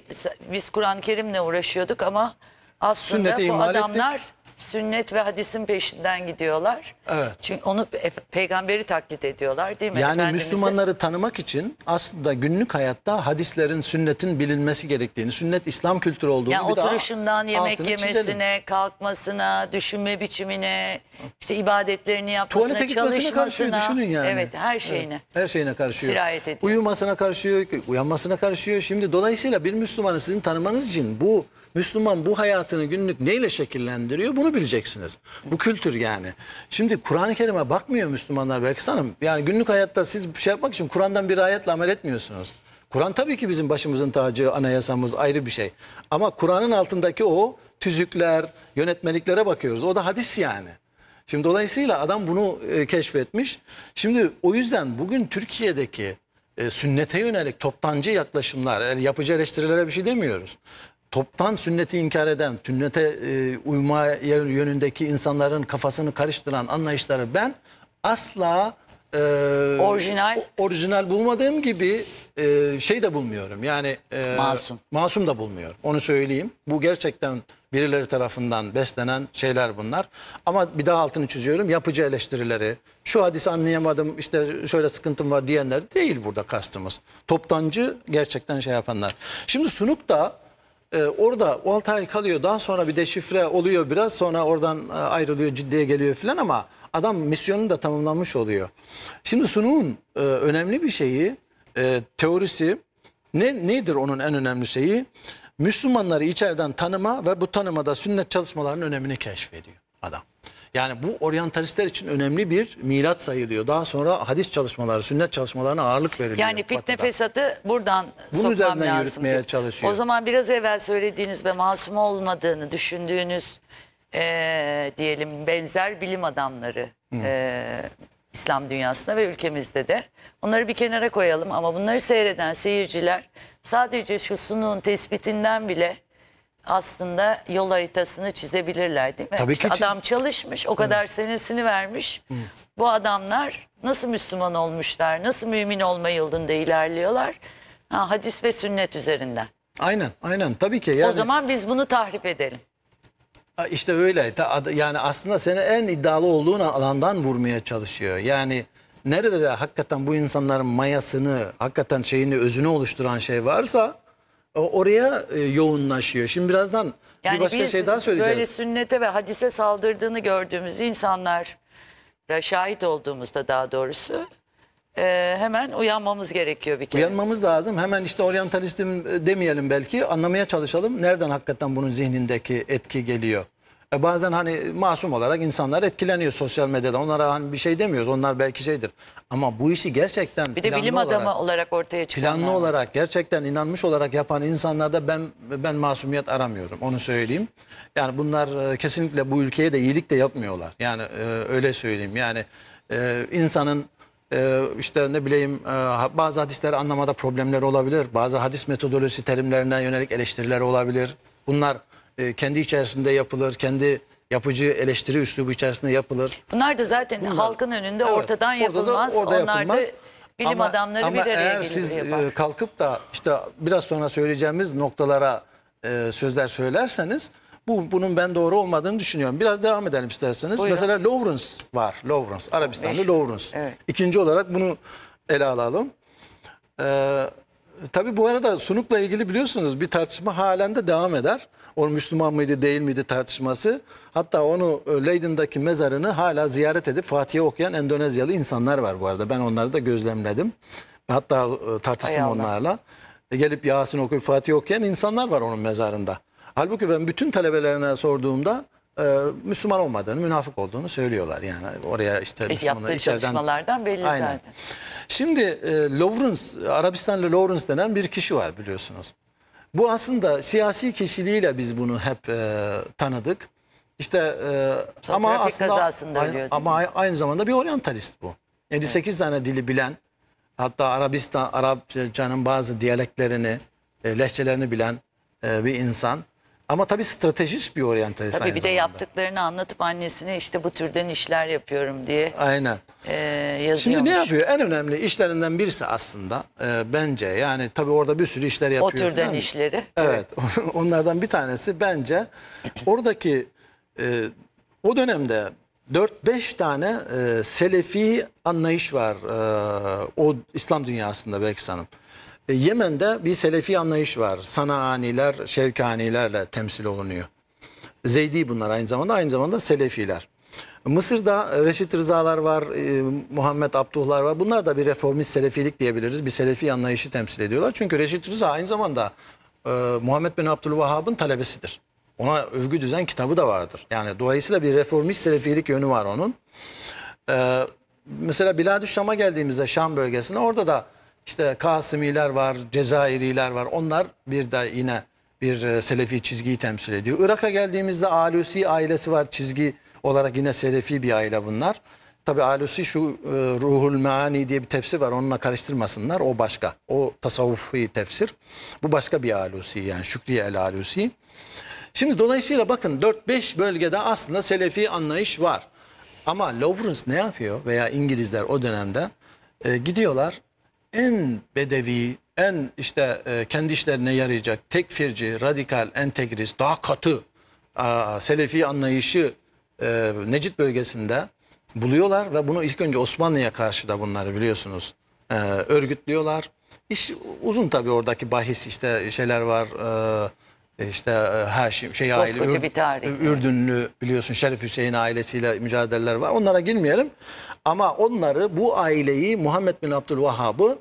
Biz Kur'an-ı Kerim'le uğraşıyorduk ama aslında bu adamlar ettik sünnet ve hadisin peşinden gidiyorlar. Evet. Çünkü onu pe peygamberi taklit ediyorlar değil mi? Yani Müslümanları tanımak için aslında günlük hayatta hadislerin, sünnetin bilinmesi gerektiğini, sünnet İslam kültürü olduğunu yani bir oturuşundan yemek yemesine, çizelim. kalkmasına, düşünme biçimine, işte ibadetlerini yapmasına, Tuvalete çalışmasına. düşünün yani. Evet, her şeyine. Evet, her şeyine karşıyor. Sirayet ediyor. Uyumasına karşıyor, uyanmasına karşıyor. Şimdi dolayısıyla bir Müslümanı sizin tanımanız için bu Müslüman bu hayatını günlük neyle şekillendiriyor bunu bileceksiniz. Bu kültür yani. Şimdi Kur'an-ı Kerim'e bakmıyor Müslümanlar belki sanırım. Yani günlük hayatta siz bir şey yapmak için Kur'an'dan bir ayetle amel etmiyorsunuz. Kur'an tabii ki bizim başımızın tacı, anayasamız ayrı bir şey. Ama Kur'an'ın altındaki o tüzükler, yönetmeliklere bakıyoruz. O da hadis yani. Şimdi dolayısıyla adam bunu e, keşfetmiş. Şimdi o yüzden bugün Türkiye'deki e, sünnete yönelik toptancı yaklaşımlar, yani yapıcı eleştirilere bir şey demiyoruz toptan sünneti inkar eden, sünnete e, uymaya yönündeki insanların kafasını karıştıran anlayışları ben asla e, orijinal orijinal bulmadığım gibi e, şey de bulmuyorum. Yani e, masum. Masum da bulmuyorum. Onu söyleyeyim. Bu gerçekten birileri tarafından beslenen şeyler bunlar. Ama bir daha altını çiziyorum. Yapıcı eleştirileri, şu hadisi anlayamadım, işte şöyle sıkıntım var diyenler değil burada kastımız. Toptancı gerçekten şey yapanlar. Şimdi Sunuk da e, orada 6 ay kalıyor. Daha sonra bir deşifre oluyor biraz. Sonra oradan e, ayrılıyor ciddiye geliyor filan ama adam misyonunu da tamamlanmış oluyor. Şimdi Sunuğun e, önemli bir şeyi e, teorisi ne nedir onun en önemli şeyi? Müslümanları içeriden tanıma ve bu tanımada sünnet çalışmalarının önemini keşfediyor adam. Yani bu oryantalistler için önemli bir milat sayılıyor. Daha sonra hadis çalışmaları, sünnet çalışmalarına ağırlık veriliyor. Yani fitne fesatı buradan Bunun sokmam lazım. yürütmeye diyor. çalışıyor. O zaman biraz evvel söylediğiniz ve masum olmadığını düşündüğünüz e, diyelim benzer bilim adamları e, İslam dünyasında ve ülkemizde de. Onları bir kenara koyalım ama bunları seyreden seyirciler sadece şu şusunun tespitinden bile aslında yol haritasını çizebilirler değil mi? Tabii işte ki. Adam çalışmış, o kadar evet. senesini vermiş. Bu adamlar nasıl Müslüman olmuşlar, nasıl mümin olma yolunda ilerliyorlar? Ha, hadis ve sünnet üzerinden. Aynen, aynen. Tabii ki. Yani... O zaman biz bunu tahrip edelim. İşte öyle. Yani aslında seni en iddialı olduğun alandan vurmaya çalışıyor. Yani nerede de hakikaten bu insanların mayasını, hakikaten şeyini, özünü oluşturan şey varsa oraya e, yoğunlaşıyor. Şimdi birazdan yani bir başka biz şey daha söyleyeceğim. Böyle sünnete ve hadise saldırdığını gördüğümüz insanlar e, şahit olduğumuzda daha doğrusu e, hemen uyanmamız gerekiyor bir kere. Uyanmamız lazım. Hemen işte oryantalist demeyelim belki anlamaya çalışalım. Nereden hakikaten bunun zihnindeki etki geliyor? E bazen hani masum olarak insanlar etkileniyor sosyal medyada. Onlara hani bir şey demiyoruz. Onlar belki şeydir. Ama bu işi gerçekten bir de planlı bilim adamı olarak, ortaya çıkanlar. Planlı olarak gerçekten inanmış olarak yapan insanlarda ben ben masumiyet aramıyorum. Onu söyleyeyim. Yani bunlar e, kesinlikle bu ülkeye de iyilik de yapmıyorlar. Yani e, öyle söyleyeyim. Yani e, insanın işte ne bileyim bazı hadisleri anlamada problemler olabilir. Bazı hadis metodolojisi terimlerinden yönelik eleştiriler olabilir. Bunlar e, kendi içerisinde yapılır, kendi yapıcı eleştiri üslubu içerisinde yapılır. Bunlar da zaten Bunlar, halkın önünde evet, ortadan yapılmaz. Orada da, orada Onlar yapılmaz. da bilim ama, adamları ama bir araya eğer siz yapar. E, kalkıp da işte biraz sonra söyleyeceğimiz noktalara e, sözler söylerseniz bu bunun ben doğru olmadığını düşünüyorum. Biraz devam edelim isterseniz. Buyurun. Mesela Lawrence var. Lawrence. Arabistanlı Beş. Lawrence. Evet. İkinci olarak bunu ele alalım. Ee, tabii bu arada Sunuk'la ilgili biliyorsunuz bir tartışma halen de devam eder. O Müslüman mıydı değil miydi tartışması. Hatta onu e, Leiden'daki mezarını hala ziyaret edip Fatih'e okuyan Endonezyalı insanlar var bu arada. Ben onları da gözlemledim. Hatta e, tartıştım onlarla. E, gelip Yasin okuyup Fatih okuyan insanlar var onun mezarında. Halbuki ben bütün talebelerine sorduğumda Müslüman olmadığını, münafık olduğunu söylüyorlar. Yani oraya işte Müslümanlar içeriden... çalışmalardan belli Aynen. zaten. Şimdi e, Lawrence, Arabistanlı Lawrence denen bir kişi var biliyorsunuz. Bu aslında siyasi kişiliğiyle biz bunu hep e, tanıdık. İşte e, ama aslında aynı, ama aynı zamanda bir oryantalist bu. 58 evet. tane dili bilen, hatta Arabistan Arapçanın bazı diyaleklerini, e, lehçelerini bilen e, bir insan. Ama tabii stratejist bir oryantalist. Tabii bir de zamanda. yaptıklarını anlatıp annesine işte bu türden işler yapıyorum diye Aynen. E, Şimdi ne yapıyor? En önemli işlerinden birisi aslında e, bence yani tabii orada bir sürü işler yapıyor. O türden işleri. Evet. evet. (laughs) Onlardan bir tanesi bence oradaki e, o dönemde 4-5 tane e, selefi anlayış var e, o İslam dünyasında belki sanırım. E, Yemen'de bir Selefi anlayış var. Sanaaniler, Şevkanilerle temsil olunuyor. Zeydi bunlar aynı zamanda, aynı zamanda Selefiler. Mısır'da Reşit Rızalar var, e, Muhammed Abduhlar var. Bunlar da bir reformist Selefilik diyebiliriz. Bir Selefi anlayışı temsil ediyorlar. Çünkü Reşit Rıza aynı zamanda e, Muhammed bin Abdülvahhab'ın talebesidir. Ona övgü düzen kitabı da vardır. Yani dolayısıyla bir reformist Selefilik yönü var onun. E, mesela Biladü Şam'a geldiğimizde Şam bölgesine orada da işte Kasımiler var, Cezayiriler var. Onlar bir de yine bir e, Selefi çizgiyi temsil ediyor. Irak'a geldiğimizde Alusi ailesi var. Çizgi olarak yine Selefi bir aile bunlar. Tabi Alusi şu e, Ruhul Meani diye bir tefsir var. Onunla karıştırmasınlar. O başka. O tasavvufi tefsir. Bu başka bir Alusi yani Şükriye el Alusi. Şimdi dolayısıyla bakın 4-5 bölgede aslında Selefi anlayış var. Ama Lawrence ne yapıyor veya İngilizler o dönemde e, gidiyorlar en bedevi, en işte e, kendi işlerine yarayacak tekfirci, radikal, entegrist, daha katı selefi anlayışı e, Necit bölgesinde buluyorlar ve bunu ilk önce Osmanlı'ya karşı da bunları biliyorsunuz e, örgütlüyorlar. İş uzun tabii oradaki bahis işte şeyler var, e, e, işte e, Haşim şey, şey aile Ür, Ürdünlü biliyorsun Şerif Hüseyin ailesiyle mücadeleler var. Onlara girmeyelim. Ama onları bu aileyi Muhammed bin Abdülvahhab'ı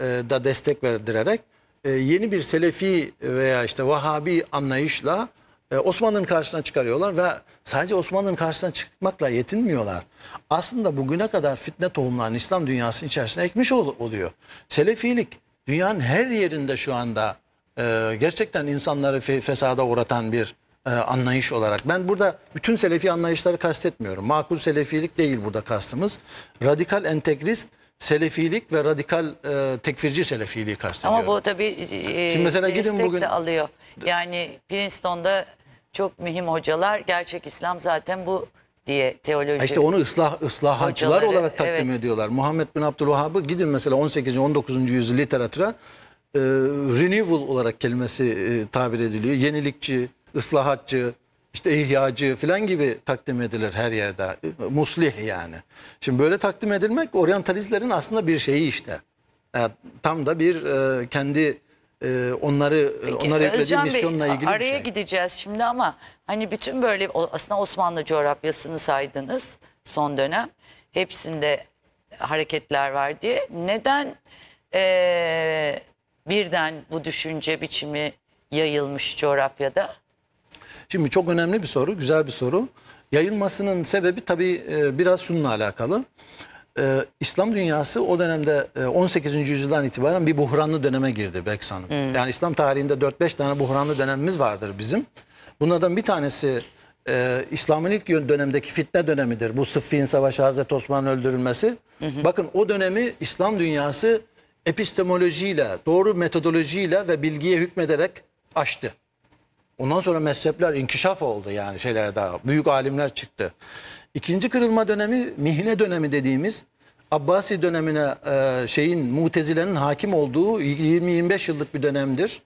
e, da destek verdirerek e, yeni bir Selefi veya işte Vahabi anlayışla e, Osmanlı'nın karşısına çıkarıyorlar ve sadece Osmanlı'nın karşısına çıkmakla yetinmiyorlar. Aslında bugüne kadar fitne tohumlarını İslam dünyasının içerisine ekmiş oluyor. Selefilik dünyanın her yerinde şu anda e, gerçekten insanları fe, fesada uğratan bir e, anlayış olarak. Ben burada bütün Selefi anlayışları kastetmiyorum. Makul Selefilik değil burada kastımız. Radikal entegrist Selefilik ve radikal e, tekfirci Selefiliği kastediyorum. Ama bu tabii e, Şimdi mesela gidin bugün de alıyor. Yani Princeton'da çok mühim hocalar gerçek İslam zaten bu diye teoloji. İşte onu ıslah ıslahçılar olarak takdim evet. ediyorlar. Muhammed bin Abdülvahhab'ı gidin mesela 18. 19. yüzyıl literatüre e, renewal olarak kelimesi e, tabir ediliyor. Yenilikçi, ıslahatçı, işte ihyacı falan gibi takdim edilir her yerde. E, muslih yani. Şimdi böyle takdim edilmek oryantalizlerin aslında bir şeyi işte. Yani e, tam da bir e, kendi e, onları e, Peki, onları yüklediği misyonla Bey, ilgili araya şey. gideceğiz şimdi ama hani bütün böyle aslında Osmanlı coğrafyasını saydınız son dönem. Hepsinde hareketler var diye. Neden e, birden bu düşünce biçimi yayılmış coğrafyada? Şimdi çok önemli bir soru, güzel bir soru. Yayılmasının sebebi tabii e, biraz şununla alakalı. E, İslam dünyası o dönemde 18. E, yüzyıldan itibaren bir buhranlı döneme girdi Beksan Hanım. Hmm. Yani İslam tarihinde 4-5 tane buhranlı dönemimiz vardır bizim. Bunlardan bir tanesi e, İslam'ın ilk dönemdeki fitne dönemidir. Bu Sıffin Savaşı Hazreti Osman'ın öldürülmesi. Hı Bakın o dönemi İslam dünyası epistemolojiyle, doğru metodolojiyle ve bilgiye hükmederek açtı. Ondan sonra mezhepler inkişaf oldu yani şeyler daha. Büyük alimler çıktı. İkinci kırılma dönemi mihne dönemi dediğimiz Abbasi dönemine e, şeyin Mutezile'nin hakim olduğu 20-25 yıllık bir dönemdir.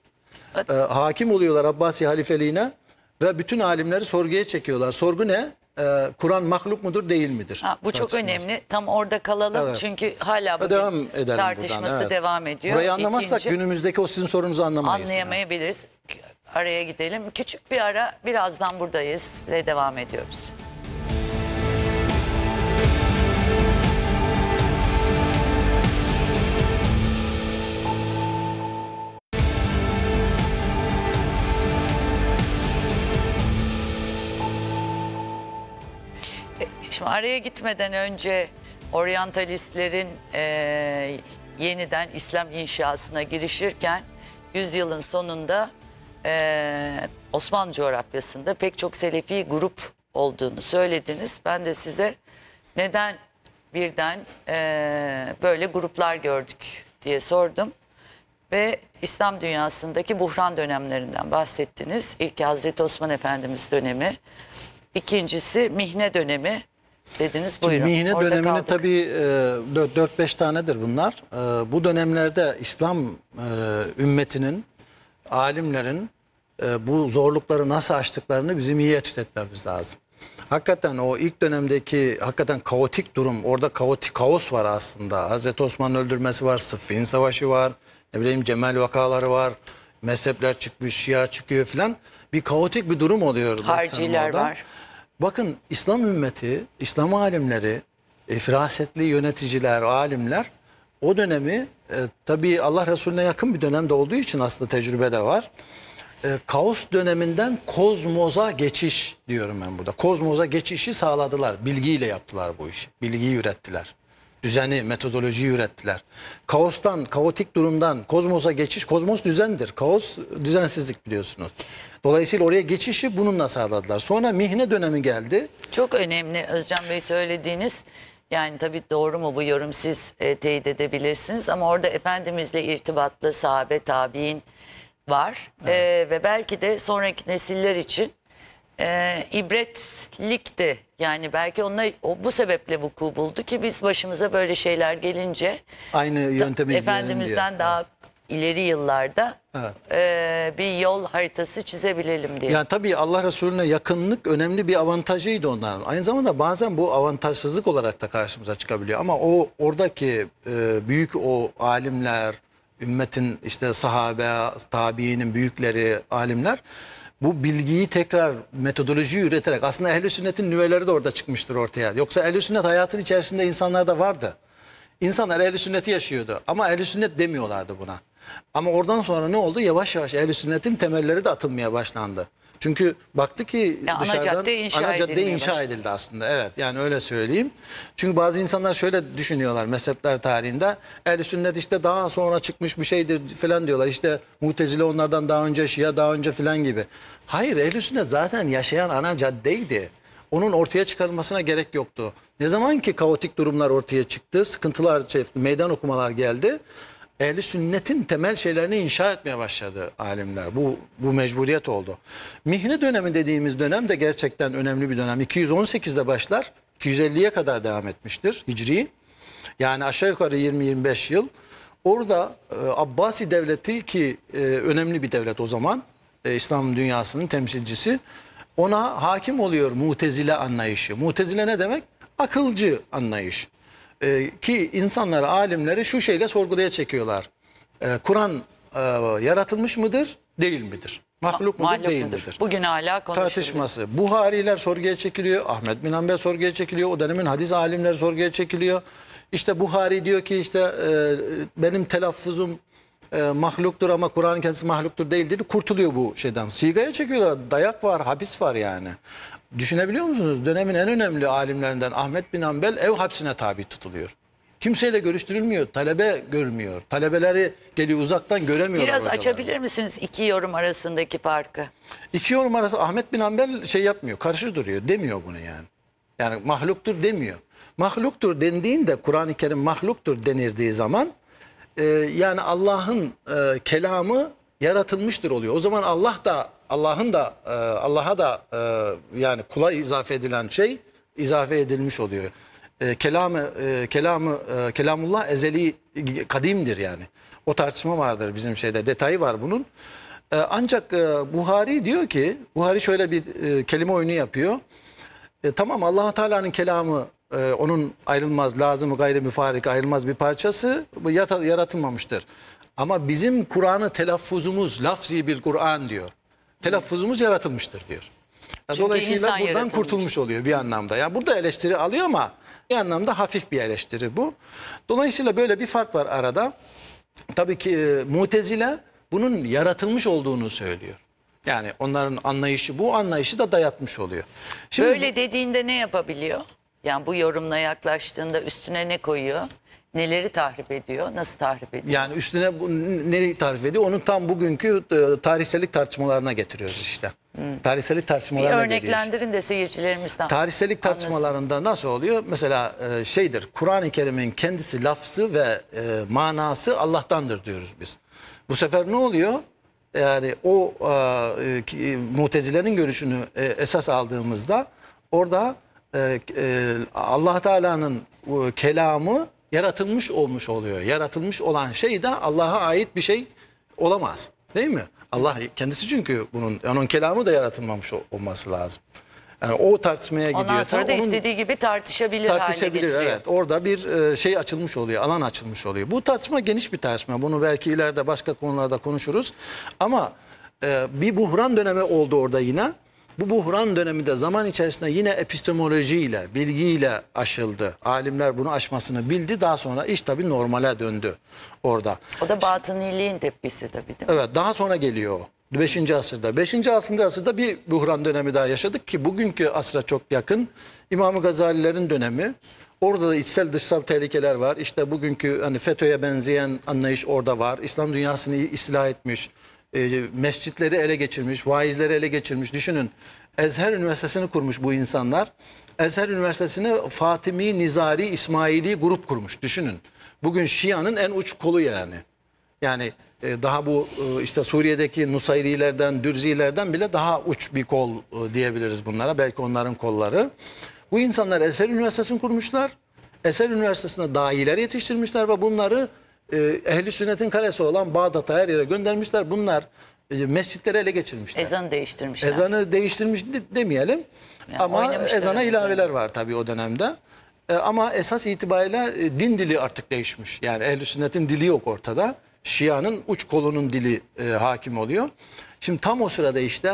E, hakim oluyorlar Abbasi halifeliğine ve bütün alimleri sorguya çekiyorlar. Sorgu ne? E, Kur'an mahluk mudur değil midir? Ha, bu çok önemli. Tam orada kalalım Evet. çünkü hala bugün Devam tartışması buradan, evet. devam ediyor. Burayı anlamazsak İkinci, günümüzdeki o sizin sorunuzu anlamayız. anlayamayabiliriz. Araya gidelim. Küçük bir ara birazdan buradayız ve devam ediyoruz. Şimdi araya gitmeden önce oryantalistlerin e, yeniden İslam inşasına girişirken yüzyılın sonunda e, Osmanlı coğrafyasında pek çok Selefi grup olduğunu söylediniz. Ben de size neden birden e, böyle gruplar gördük diye sordum. Ve İslam dünyasındaki buhran dönemlerinden bahsettiniz. İlk Hazreti Osman Efendimiz dönemi, ikincisi Mihne dönemi dediniz. Buyurun. Şimdi mihine Orada dönemini kaldık. tabii 4-5 e, tanedir bunlar. E, bu dönemlerde İslam e, ümmetinin, alimlerin bu zorlukları nasıl aştıklarını bizim iyi etütletmemiz lazım. Hakikaten o ilk dönemdeki hakikaten kaotik durum, orada kaotik kaos var aslında. Hazreti Osman'ın öldürmesi var, Sıffin Savaşı var, ne bileyim Cemal vakaları var, mezhepler çıkmış, Şia çıkıyor filan. Bir kaotik bir durum oluyor. Harciler var. Bakın İslam ümmeti, İslam alimleri, e, yöneticiler, alimler o dönemi e, tabii Allah Resulüne yakın bir dönemde olduğu için aslında tecrübe de var. E, kaos döneminden kozmoza geçiş diyorum ben burada. Kozmoza geçişi sağladılar. Bilgiyle yaptılar bu işi. Bilgiyi ürettiler düzeni, metodolojiyi ürettiler. Kaostan, kaotik durumdan kozmosa geçiş, kozmos düzendir. Kaos düzensizlik biliyorsunuz. Dolayısıyla oraya geçişi bununla sağladılar. Sonra mihne dönemi geldi. Çok önemli Özcan Bey söylediğiniz. Yani tabii doğru mu bu yorum siz e, teyit edebilirsiniz ama orada Efendimizle irtibatlı sahabe tabi'in var. E, evet. E, ve belki de sonraki nesiller için e, ibretlik de yani belki onlar o, bu sebeple vuku buldu ki biz başımıza böyle şeyler gelince aynı yöntemi efendimizden diye. daha ileri yıllarda evet. e, bir yol haritası çizebilelim diye. Yani tabii Allah Resulüne yakınlık önemli bir avantajıydı onların. Aynı zamanda bazen bu avantajsızlık olarak da karşımıza çıkabiliyor. Ama o oradaki e, büyük o alimler, ümmetin işte sahabe, tabiinin büyükleri, alimler bu bilgiyi tekrar metodoloji üreterek aslında ehli sünnetin nüveleri de orada çıkmıştır ortaya. Yoksa ehli sünnet hayatın içerisinde insanlarda vardı. İnsanlar ehli sünneti yaşıyordu ama ehli sünnet demiyorlardı buna. Ama oradan sonra ne oldu? Yavaş yavaş ehli sünnetin temelleri de atılmaya başlandı. Çünkü baktı ki ya ana dışarıdan cadde inşa, ana cadde inşa edildi aslında. Evet yani öyle söyleyeyim. Çünkü bazı insanlar şöyle düşünüyorlar mezhepler tarihinde. El sünnet işte daha sonra çıkmış bir şeydir falan diyorlar. İşte mutezile onlardan daha önce şia daha önce falan gibi. Hayır el sünnet zaten yaşayan ana caddeydi onun ortaya çıkarılmasına gerek yoktu. Ne zaman ki kaotik durumlar ortaya çıktı, sıkıntılar, şey, meydan okumalar geldi ehli sünnetin temel şeylerini inşa etmeye başladı alimler. Bu bu mecburiyet oldu. Mihne dönemi dediğimiz dönem de gerçekten önemli bir dönem. 218'de başlar, 250'ye kadar devam etmiştir Hicri. Yani aşağı yukarı 20-25 yıl. Orada e, Abbasi devleti ki e, önemli bir devlet o zaman, e, İslam dünyasının temsilcisi ona hakim oluyor mutezile anlayışı. Mutezile ne demek? Akılcı anlayış. E, ki insanları, alimleri şu şeyle sorgulaya çekiyorlar. E, Kur'an e, yaratılmış mıdır, değil midir? Mahluk mudur, Mahluk değil mudur? midir? Bugün hala konuşuluyor. Tartışması. Buhariler sorguya çekiliyor, Ahmet bin Hanbel sorguya çekiliyor, o dönemin hadis alimleri sorguya çekiliyor. İşte Buhari diyor ki işte e, benim telaffuzum e, mahluktur ama Kur'an kendisi mahluktur değil dedi. Kurtuluyor bu şeyden. Sigaya çekiyorlar. Dayak var, hapis var yani. Düşünebiliyor musunuz? Dönemin en önemli alimlerinden Ahmet bin Hanbel ev hapsine tabi tutuluyor. Kimseyle görüştürülmüyor, talebe görmüyor. Talebeleri geliyor uzaktan göremiyor. Biraz hocalar. açabilir misiniz iki yorum arasındaki farkı? İki yorum arası Ahmet bin Hanbel şey yapmıyor, karşı duruyor, demiyor bunu yani. Yani mahluktur demiyor. Mahluktur dendiğinde Kur'an-ı Kerim mahluktur denildiği zaman e, yani Allah'ın e, kelamı yaratılmıştır oluyor. O zaman Allah da Allah'ın da e, Allah'a da e, yani kula izafe edilen şey izafe edilmiş oluyor. E, kelamı e, kelamı e, kelamullah ezeli kadimdir yani. O tartışma vardır bizim şeyde detayı var bunun. E, ancak e, Buhari diyor ki Buhari şöyle bir e, kelime oyunu yapıyor. E, tamam Allah Teala'nın kelamı e, onun ayrılmaz lazımı gayri müfarik ayrılmaz bir parçası bu yaratılmamıştır. Ama bizim Kur'an'ı telaffuzumuz lafzi bir Kur'an diyor telaffuzumuz yaratılmıştır diyor. Yani Dolayısıyla buradan kurtulmuş oluyor bir anlamda. Yani burada eleştiri alıyor ama bir anlamda hafif bir eleştiri bu. Dolayısıyla böyle bir fark var arada. Tabii ki e, mutezile bunun yaratılmış olduğunu söylüyor. Yani onların anlayışı bu anlayışı da dayatmış oluyor. Şimdi, Böyle dediğinde ne yapabiliyor? Yani bu yorumla yaklaştığında üstüne ne koyuyor? Neleri tahrip ediyor? Nasıl tahrip ediyor? Yani üstüne bu, nereyi tahrip ediyor? Onu tam bugünkü e, tarihsellik tartışmalarına getiriyoruz işte. Hmm. Tarihsellik tartışmalarına Bir örneklendirin geliyor. de seyircilerimizden. Tarihsellik tartışmalarında nasıl oluyor? Mesela e, şeydir, Kur'an-ı Kerim'in kendisi lafzı ve e, manası Allah'tandır diyoruz biz. Bu sefer ne oluyor? Yani o e, e mutezilerin görüşünü e, esas aldığımızda orada e, e, allah Teala'nın e, kelamı yaratılmış olmuş oluyor. Yaratılmış olan şey de Allah'a ait bir şey olamaz. Değil mi? Allah kendisi çünkü bunun onun kelamı da yaratılmamış olması lazım. Yani o tartışmaya gidiyor. Ondan sonra da onun istediği gibi tartışabilir, tartışabilir haline getiriyor. Evet. Orada bir e, şey açılmış oluyor, alan açılmış oluyor. Bu tartışma geniş bir tartışma. Bunu belki ileride başka konularda konuşuruz. Ama e, bir buhran dönemi oldu orada yine bu buhran döneminde zaman içerisinde yine epistemolojiyle, bilgiyle aşıldı. Alimler bunu aşmasını bildi. Daha sonra iş tabii normale döndü orada. O da batıniliğin tepkisi tabii değil mi? Evet daha sonra geliyor o. 5. asırda. 5. asırda asırda bir buhran dönemi daha yaşadık ki bugünkü asra çok yakın. İmam-ı Gazalilerin dönemi. Orada da içsel dışsal tehlikeler var. İşte bugünkü hani FETÖ'ye benzeyen anlayış orada var. İslam dünyasını istila etmiş e, mescitleri ele geçirmiş, vaizleri ele geçirmiş. Düşünün Ezher Üniversitesi'ni kurmuş bu insanlar. Ezher Üniversitesi'ne Fatimi, Nizari, İsmaili grup kurmuş. Düşünün. Bugün Şia'nın en uç kolu yani. Yani e, daha bu e, işte Suriye'deki Nusayrilerden, Dürzilerden bile daha uç bir kol e, diyebiliriz bunlara. Belki onların kolları. Bu insanlar Eser Üniversitesi'ni kurmuşlar. Eser Üniversitesi'ne dahiler yetiştirmişler ve bunları e, ehli sünnetin kalesi olan Bağdat'a her yere göndermişler. Bunlar e, mescitleri ele geçirmişler. Ezanı değiştirmişler. Ezanı değiştirmiş demeyelim. Yani ama ezana ilaveler var tabii o dönemde. E, ama esas itibariyle e, din dili artık değişmiş. Yani ehli sünnetin dili yok ortada. Şia'nın uç kolunun dili e, hakim oluyor. Şimdi tam o sırada işte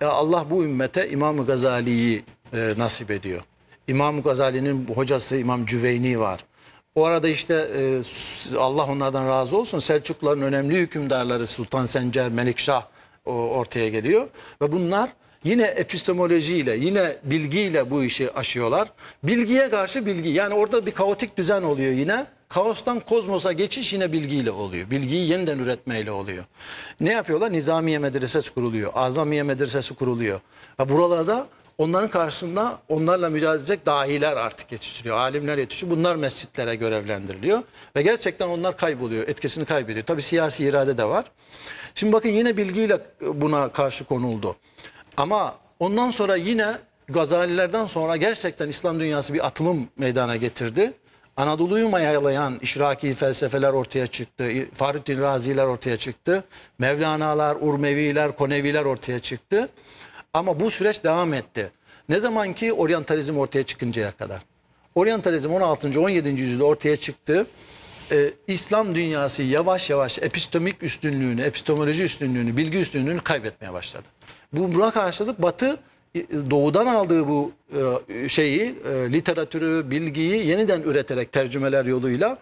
e, Allah bu ümmete İmam Gazali'yi nasip ediyor. İmam Gazali'nin hocası İmam Cüveyni var. O arada işte e, Allah onlardan razı olsun Selçukluların önemli hükümdarları Sultan Sencer, Melikşah ortaya geliyor. Ve bunlar yine epistemolojiyle, yine bilgiyle bu işi aşıyorlar. Bilgiye karşı bilgi. Yani orada bir kaotik düzen oluyor yine. Kaostan kozmosa geçiş yine bilgiyle oluyor. Bilgiyi yeniden üretmeyle oluyor. Ne yapıyorlar? Nizamiye medresesi kuruluyor. Azamiye medresesi kuruluyor. Ve buralarda Onların karşısında onlarla mücadele edecek dahiler artık yetiştiriyor. Alimler yetiştiriyor. Bunlar mescitlere görevlendiriliyor. Ve gerçekten onlar kayboluyor. Etkisini kaybediyor. Tabii siyasi irade de var. Şimdi bakın yine bilgiyle buna karşı konuldu. Ama ondan sonra yine Gazalilerden sonra gerçekten İslam dünyası bir atılım meydana getirdi. Anadolu'yu mayalayan işraki felsefeler ortaya çıktı. Fahrettin Raziler ortaya çıktı. Mevlana'lar, Urmeviler, Koneviler ortaya çıktı. Ama bu süreç devam etti. Ne zaman ki oryantalizm ortaya çıkıncaya kadar. Oryantalizm 16. 17. yüzyılda ortaya çıktı. Ee, İslam dünyası yavaş yavaş epistemik üstünlüğünü, epistemoloji üstünlüğünü, bilgi üstünlüğünü kaybetmeye başladı. Bu buna karşılık Batı e, doğudan aldığı bu e, şeyi, e, literatürü, bilgiyi yeniden üreterek tercümeler yoluyla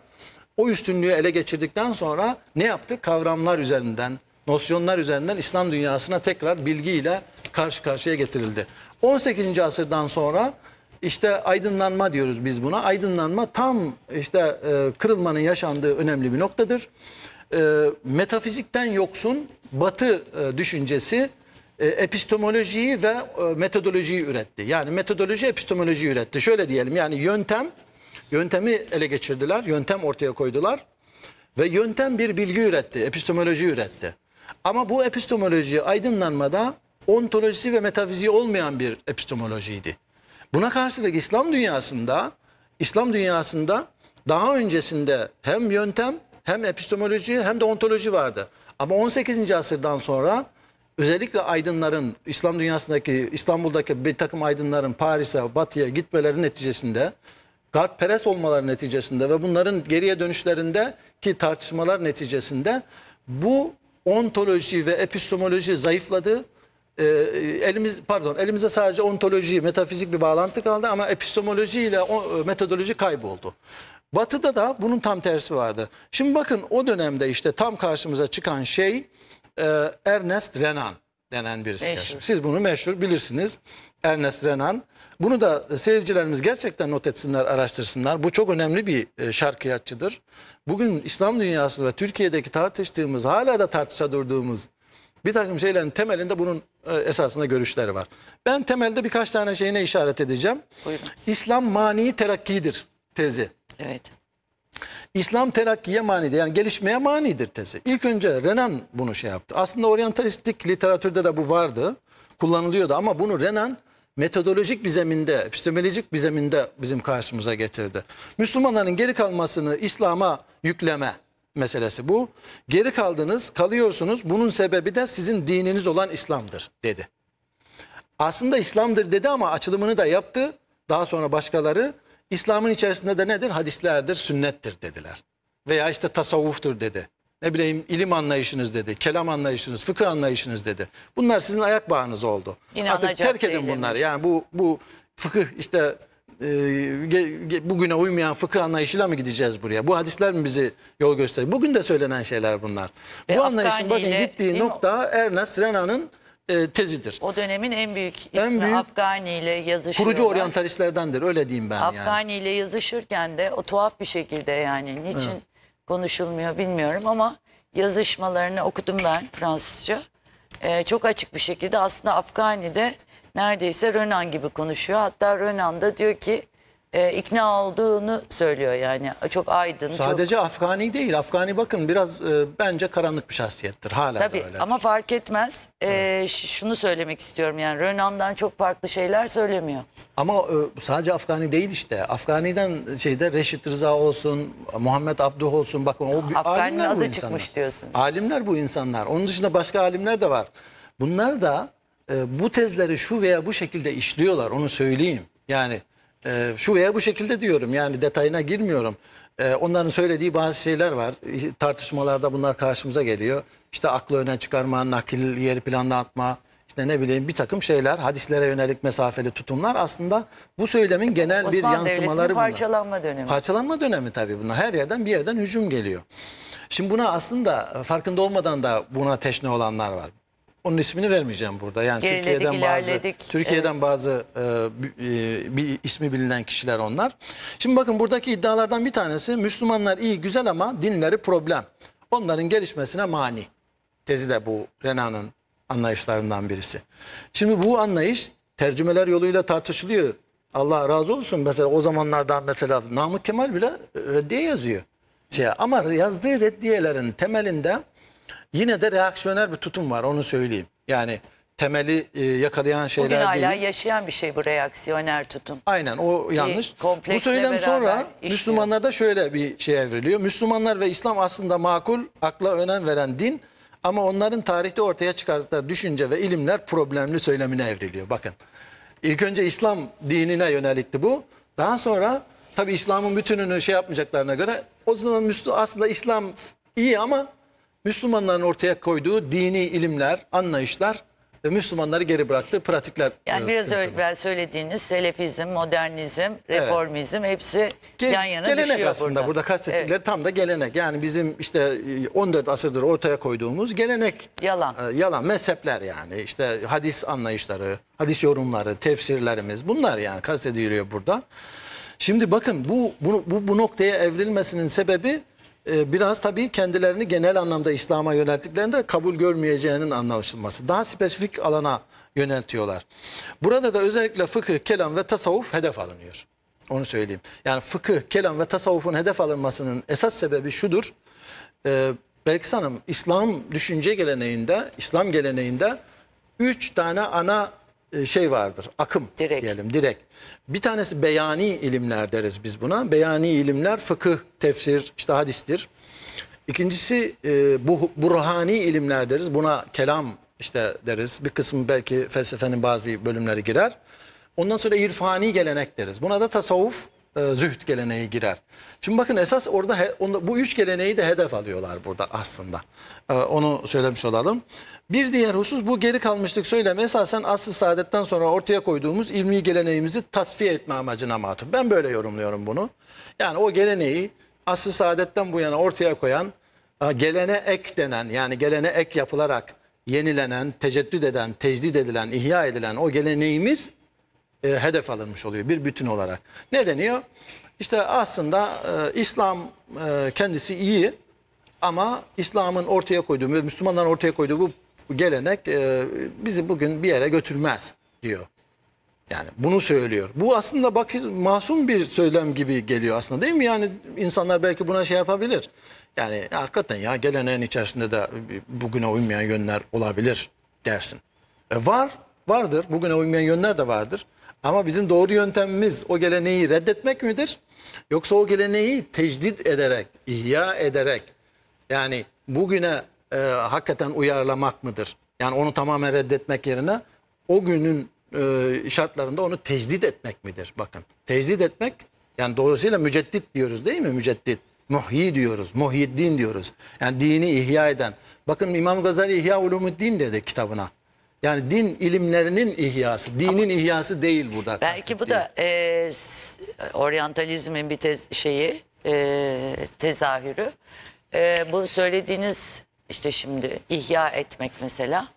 o üstünlüğü ele geçirdikten sonra ne yaptı? Kavramlar üzerinden, nosyonlar üzerinden İslam dünyasına tekrar bilgiyle karşı karşıya getirildi. 18. asırdan sonra işte aydınlanma diyoruz biz buna. Aydınlanma tam işte e, kırılmanın yaşandığı önemli bir noktadır. E, metafizikten yoksun batı e, düşüncesi e, epistemolojiyi ve e, metodolojiyi üretti. Yani metodoloji epistemoloji üretti. Şöyle diyelim yani yöntem, yöntemi ele geçirdiler, yöntem ortaya koydular. Ve yöntem bir bilgi üretti, epistemoloji üretti. Ama bu epistemoloji aydınlanmada ontolojisi ve metafiziği olmayan bir epistemolojiydi. Buna karşılık İslam dünyasında İslam dünyasında daha öncesinde hem yöntem hem epistemoloji hem de ontoloji vardı. Ama 18. asırdan sonra özellikle aydınların İslam dünyasındaki İstanbul'daki bir takım aydınların Paris'e, Batı'ya gitmeleri neticesinde perest olmaları neticesinde ve bunların geriye dönüşlerinde ki tartışmalar neticesinde bu ontoloji ve epistemoloji zayıfladı e, elimiz pardon elimize sadece ontoloji, metafizik bir bağlantı kaldı ama epistemoloji ile o, e, metodoloji kayboldu. Batı'da da bunun tam tersi vardı. Şimdi bakın o dönemde işte tam karşımıza çıkan şey e, Ernest Renan denen birisi. Meşhur. Siz bunu meşhur bilirsiniz. Ernest Renan. Bunu da seyircilerimiz gerçekten not etsinler, araştırsınlar. Bu çok önemli bir e, şarkıyatçıdır. Bugün İslam dünyasında ve Türkiye'deki tartıştığımız, hala da tartışa durduğumuz bir takım şeylerin temelinde bunun e, esasında görüşleri var. Ben temelde birkaç tane şeyine işaret edeceğim. Buyurun. İslam mani terakkidir tezi. Evet. İslam terakkiye manidir. Yani gelişmeye manidir tezi. İlk önce Renan bunu şey yaptı. Aslında oryantalistik literatürde de bu vardı. Kullanılıyordu ama bunu Renan metodolojik bir zeminde, epistemolojik bir zeminde bizim karşımıza getirdi. Müslümanların geri kalmasını İslam'a yükleme, meselesi bu. Geri kaldınız, kalıyorsunuz. Bunun sebebi de sizin dininiz olan İslam'dır dedi. Aslında İslam'dır dedi ama açılımını da yaptı. Daha sonra başkaları İslam'ın içerisinde de nedir? Hadislerdir, sünnettir dediler. Veya işte tasavvuftur dedi. Ne bileyim ilim anlayışınız dedi, kelam anlayışınız, fıkıh anlayışınız dedi. Bunlar sizin ayak bağınız oldu. İnanacak Artık terk edin bunları. Yani bu bu fıkıh işte e, bugüne uymayan fıkıh anlayışıyla mı gideceğiz buraya? Bu hadisler mi bizi yol gösteriyor? Bugün de söylenen şeyler bunlar. Ve Bu e, anlayışın bakın gittiği nokta Ernest Renan'ın e, tezidir. O dönemin en büyük ismi en büyük, Afgani ile yazışıyor. Kurucu oryantalistlerdendir öyle diyeyim ben Afgani yani. ile yazışırken de o tuhaf bir şekilde yani niçin evet. konuşulmuyor bilmiyorum ama yazışmalarını okudum ben Fransızca. E, çok açık bir şekilde aslında de neredeyse Rönan gibi konuşuyor. Hatta Rönan da diyor ki e, ikna olduğunu söylüyor yani çok aydın. Sadece çok... Afgani değil. Afgani bakın biraz e, bence karanlık bir şahsiyettir. Hala Tabii öyle. ama fark etmez. E, şunu söylemek istiyorum yani Rönan'dan çok farklı şeyler söylemiyor. Ama e, sadece Afgani değil işte. Afgani'den şeyde Reşit Rıza olsun, Muhammed Abduh olsun bakın o Afgani'nin alimler adı bu insanlar. çıkmış diyorsunuz. Alimler bu insanlar. Onun dışında başka alimler de var. Bunlar da ee, bu tezleri şu veya bu şekilde işliyorlar onu söyleyeyim. Yani e, şu veya bu şekilde diyorum yani detayına girmiyorum. E, onların söylediği bazı şeyler var. Tartışmalarda bunlar karşımıza geliyor. İşte aklı öne çıkarma, nakil yeri planlatma, işte ne bileyim bir takım şeyler, hadislere yönelik mesafeli tutumlar aslında bu söylemin genel Osman bir yansımaları bunlar. parçalanma dönemi. Parçalanma dönemi tabii bunlar. Her yerden bir yerden hücum geliyor. Şimdi buna aslında farkında olmadan da buna teşne olanlar var onun ismini vermeyeceğim burada. Yani Geriledik, Türkiye'den bazı Türkiye'den evet. bazı e, bir e, ismi bilinen kişiler onlar. Şimdi bakın buradaki iddialardan bir tanesi Müslümanlar iyi güzel ama dinleri problem. Onların gelişmesine mani. Tezi de bu Rena'nın anlayışlarından birisi. Şimdi bu anlayış tercümeler yoluyla tartışılıyor. Allah razı olsun. Mesela o zamanlarda mesela Namık Kemal bile reddiye yazıyor. Şey, ama yazdığı reddiyelerin temelinde Yine de reaksiyoner bir tutum var onu söyleyeyim. Yani temeli e, yakalayan şeyler Bugün hala yaşayan bir şey bu reaksiyoner tutum. Aynen o yanlış. bu söylem sonra işliyor. Müslümanlarda şöyle bir şey evriliyor. Müslümanlar ve İslam aslında makul, akla önem veren din ama onların tarihte ortaya çıkardıkları düşünce ve ilimler problemli söylemine evriliyor. Bakın ilk önce İslam dinine yönelikti bu. Daha sonra tabi İslam'ın bütününü şey yapmayacaklarına göre o zaman Müslüman aslında İslam iyi ama Müslümanların ortaya koyduğu dini ilimler, anlayışlar ve Müslümanları geri bıraktığı pratikler. Yani biraz evvel söylediğiniz selefizm, modernizm, reformizm evet. hepsi Ge yan yana gelenek düşüyor aslında burada. burada kastettikleri evet. tam da gelenek. Yani bizim işte 14 e, asırdır ortaya koyduğumuz gelenek. E, yalan. E, yalan mezhepler yani işte hadis anlayışları, hadis yorumları, tefsirlerimiz bunlar yani kastediliyor burada. Şimdi bakın bu, bu, bu, bu noktaya evrilmesinin sebebi ee, biraz tabii kendilerini genel anlamda İslam'a yönelttiklerinde kabul görmeyeceğinin anlaşılması. Daha spesifik alana yöneltiyorlar. Burada da özellikle fıkıh, kelam ve tasavvuf hedef alınıyor. Onu söyleyeyim. Yani fıkıh, kelam ve tasavvufun hedef alınmasının esas sebebi şudur. Ee, Belkıs Hanım, İslam düşünce geleneğinde, İslam geleneğinde üç tane ana e, şey vardır. Akım direkt. diyelim direkt. Bir tanesi beyani ilimler deriz biz buna. Beyani ilimler fıkıh, tefsir, işte hadistir. İkincisi e, bu burhani ilimler deriz. Buna kelam işte deriz. Bir kısmı belki felsefenin bazı bölümleri girer. Ondan sonra irfani gelenek deriz. Buna da tasavvuf e, zühd geleneği girer. Şimdi bakın esas orada he, onda, bu üç geleneği de hedef alıyorlar burada aslında. E, onu söylemiş olalım. Bir diğer husus bu geri kalmışlık söyleme. esasen asıl saadetten sonra ortaya koyduğumuz ilmi geleneğimizi tasfiye etme amacına matım. Ben böyle yorumluyorum bunu. Yani o geleneği asıl saadetten bu yana ortaya koyan e, gelene ek denen yani gelene ek yapılarak yenilenen, teceddüt eden, tecdit edilen, ihya edilen o geleneğimiz e, hedef alınmış oluyor bir bütün olarak. Ne deniyor? İşte aslında e, İslam e, kendisi iyi ama İslam'ın ortaya koyduğu, Müslümanların ortaya koyduğu bu gelenek e, bizi bugün bir yere götürmez diyor. Yani bunu söylüyor. Bu aslında bak masum bir söylem gibi geliyor aslında değil mi? Yani insanlar belki buna şey yapabilir. Yani hakikaten ya geleneğin içerisinde de bugüne uymayan yönler olabilir dersin. E var, vardır. Bugüne uymayan yönler de vardır. Ama bizim doğru yöntemimiz o geleneği reddetmek midir? Yoksa o geleneği tecdit ederek, ihya ederek yani bugüne e, hakikaten uyarlamak mıdır? Yani onu tamamen reddetmek yerine o günün e, şartlarında onu tecdit etmek midir? Bakın tecdit etmek yani dolayısıyla müceddit diyoruz değil mi? Müceddit. Muhyi diyoruz. Muhyiddin diyoruz. Yani dini ihya eden. Bakın İmam Gazali İhya Ulumuddin dedi kitabına. Yani din ilimlerinin ihyası, dinin Ama ihyası değil burada. Belki bu da e, oryantalizmin bir tez, şeyi, e, tezahürü. E, bu söylediğiniz işte şimdi ihya etmek mesela.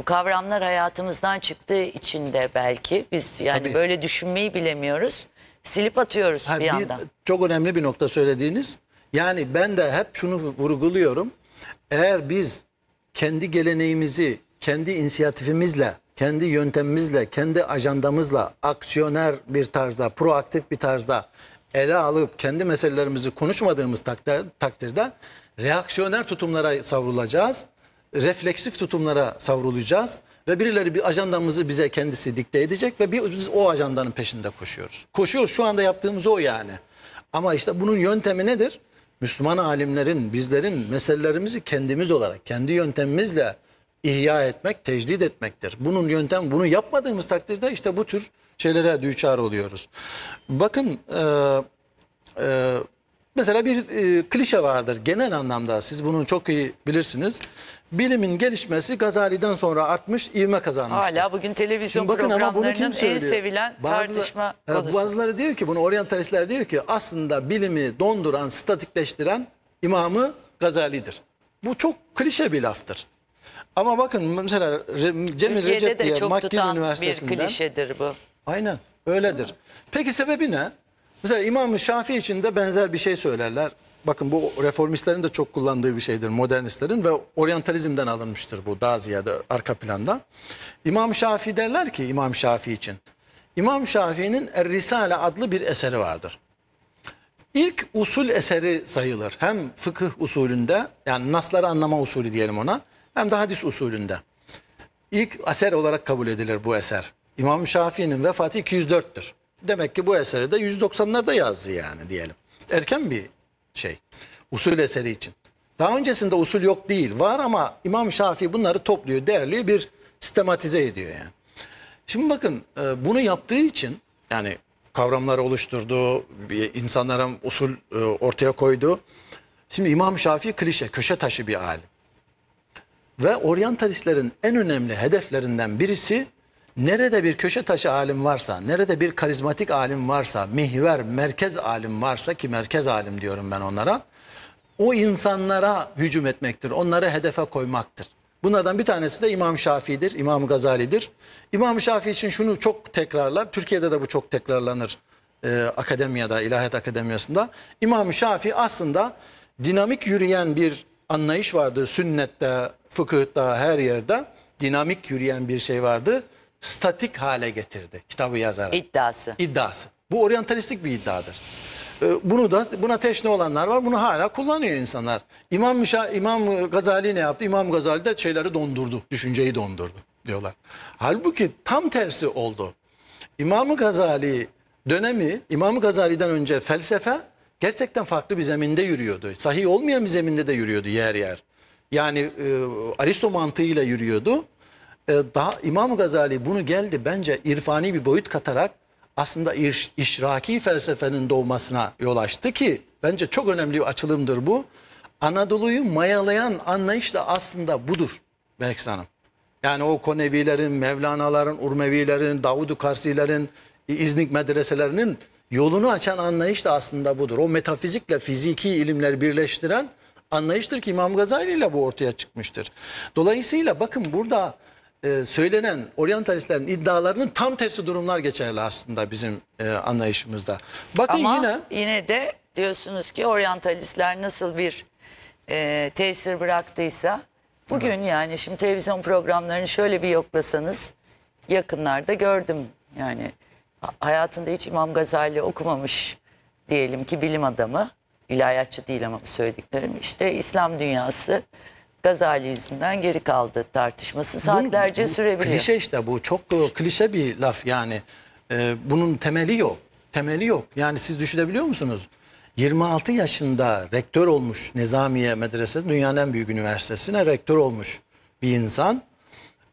Bu kavramlar hayatımızdan çıktığı için de belki biz yani Tabii. böyle düşünmeyi bilemiyoruz. Silip atıyoruz ha, bir, bir yandan. Çok önemli bir nokta söylediğiniz. Yani ben de hep şunu vurguluyorum. Eğer biz kendi geleneğimizi, kendi inisiyatifimizle, kendi yöntemimizle, kendi ajandamızla aksiyoner bir tarzda, proaktif bir tarzda ele alıp kendi meselelerimizi konuşmadığımız takdir, takdirde reaksiyoner tutumlara savrulacağız. Refleksif tutumlara savrulacağız ve birileri bir ajandamızı bize kendisi dikte edecek ve biz o ajandanın peşinde koşuyoruz. Koşuyoruz şu anda yaptığımız o yani. Ama işte bunun yöntemi nedir? Müslüman alimlerin, bizlerin meselelerimizi kendimiz olarak, kendi yöntemimizle ihya etmek, tecdit etmektir. Bunun yöntem, bunu yapmadığımız takdirde işte bu tür şeylere düçar oluyoruz. Bakın e, e, mesela bir e, klişe vardır genel anlamda siz bunu çok iyi bilirsiniz. Bilimin gelişmesi Gazali'den sonra artmış, ivme kazanmış. Hala bugün televizyon bakın programlarının en sevilen tartışma e, konusu. Bazıları diyor ki bunu oryantalistler diyor ki aslında bilimi donduran, statikleştiren imamı Gazali'dir. Bu çok klişe bir laftır. Ama bakın mesela Cemil Türkiye'de Recep de diye çok McGill tutan bir klişedir bu. Aynen öyledir. Peki sebebi ne? Mesela İmam-ı Şafii için de benzer bir şey söylerler. Bakın bu reformistlerin de çok kullandığı bir şeydir modernistlerin ve oryantalizmden alınmıştır bu daha ziyade arka planda. İmam-ı Şafii derler ki İmam Şafii için. İmam Şafii'nin Er Risale adlı bir eseri vardır. İlk usul eseri sayılır. Hem fıkıh usulünde yani nasları anlama usulü diyelim ona hem de hadis usulünde. İlk eser olarak kabul edilir bu eser. İmam Şafii'nin vefatı 204'tür. Demek ki bu eseri de 190'larda yazdı yani diyelim. Erken bir şey. Usul eseri için. Daha öncesinde usul yok değil. Var ama İmam Şafii bunları topluyor, değerliyor, bir sistematize ediyor yani. Şimdi bakın e, bunu yaptığı için yani kavramları oluşturdu, insanlara usul e, ortaya koydu. Şimdi İmam Şafii klişe, köşe taşı bir alim. Ve oryantalistlerin en önemli hedeflerinden birisi nerede bir köşe taşı alim varsa, nerede bir karizmatik alim varsa, mihver, merkez alim varsa ki merkez alim diyorum ben onlara. O insanlara hücum etmektir, onları hedefe koymaktır. Bunlardan bir tanesi de İmam Şafii'dir, İmam Gazali'dir. İmam Şafii için şunu çok tekrarlar, Türkiye'de de bu çok tekrarlanır e, akademiyada, ilahiyat akademiyasında. İmam Şafii aslında dinamik yürüyen bir anlayış vardır sünnette, fıkıhta her yerde dinamik yürüyen bir şey vardı. Statik hale getirdi kitabı yazarak. İddiası. İddiası. Bu oryantalistik bir iddiadır. Ee, bunu da buna teşne olanlar var. Bunu hala kullanıyor insanlar. İmam Müşa, İmam Gazali ne yaptı? İmam Gazali de şeyleri dondurdu. Düşünceyi dondurdu diyorlar. Halbuki tam tersi oldu. İmam Gazali dönemi İmam Gazali'den önce felsefe gerçekten farklı bir zeminde yürüyordu. Sahih olmayan bir zeminde de yürüyordu yer yer. Yani e, Aristo mantığıyla yürüyordu. E, daha İmam Gazali bunu geldi bence irfani bir boyut katarak aslında iş, işraki felsefenin doğmasına yol açtı ki bence çok önemli bir açılımdır bu. Anadolu'yu mayalayan anlayış da aslında budur Belkıs Hanım. Yani o Konevilerin, Mevlana'ların, Urmevilerin, Davud-u Karsilerin, İznik medreselerinin yolunu açan anlayış da aslında budur. O metafizikle fiziki ilimler birleştiren anlayıştır ki İmam Gazali ile bu ortaya çıkmıştır. Dolayısıyla bakın burada e, söylenen oryantalistlerin iddialarının tam tersi durumlar geçerli aslında bizim e, anlayışımızda. Bakın Ama yine, yine de diyorsunuz ki oryantalistler nasıl bir e, tesir bıraktıysa bugün evet. yani şimdi televizyon programlarını şöyle bir yoklasanız yakınlarda gördüm yani hayatında hiç İmam Gazali okumamış diyelim ki bilim adamı ilahiyatçı değil ama bu söylediklerim işte İslam dünyası Gazali yüzünden geri kaldı tartışması saatlerce bu, bu sürebiliyor. Klişe işte bu çok e, klişe bir laf yani ee, bunun temeli yok temeli yok yani siz düşünebiliyor musunuz? 26 yaşında rektör olmuş Nezamiye Medresesi dünyanın en büyük üniversitesine rektör olmuş bir insan.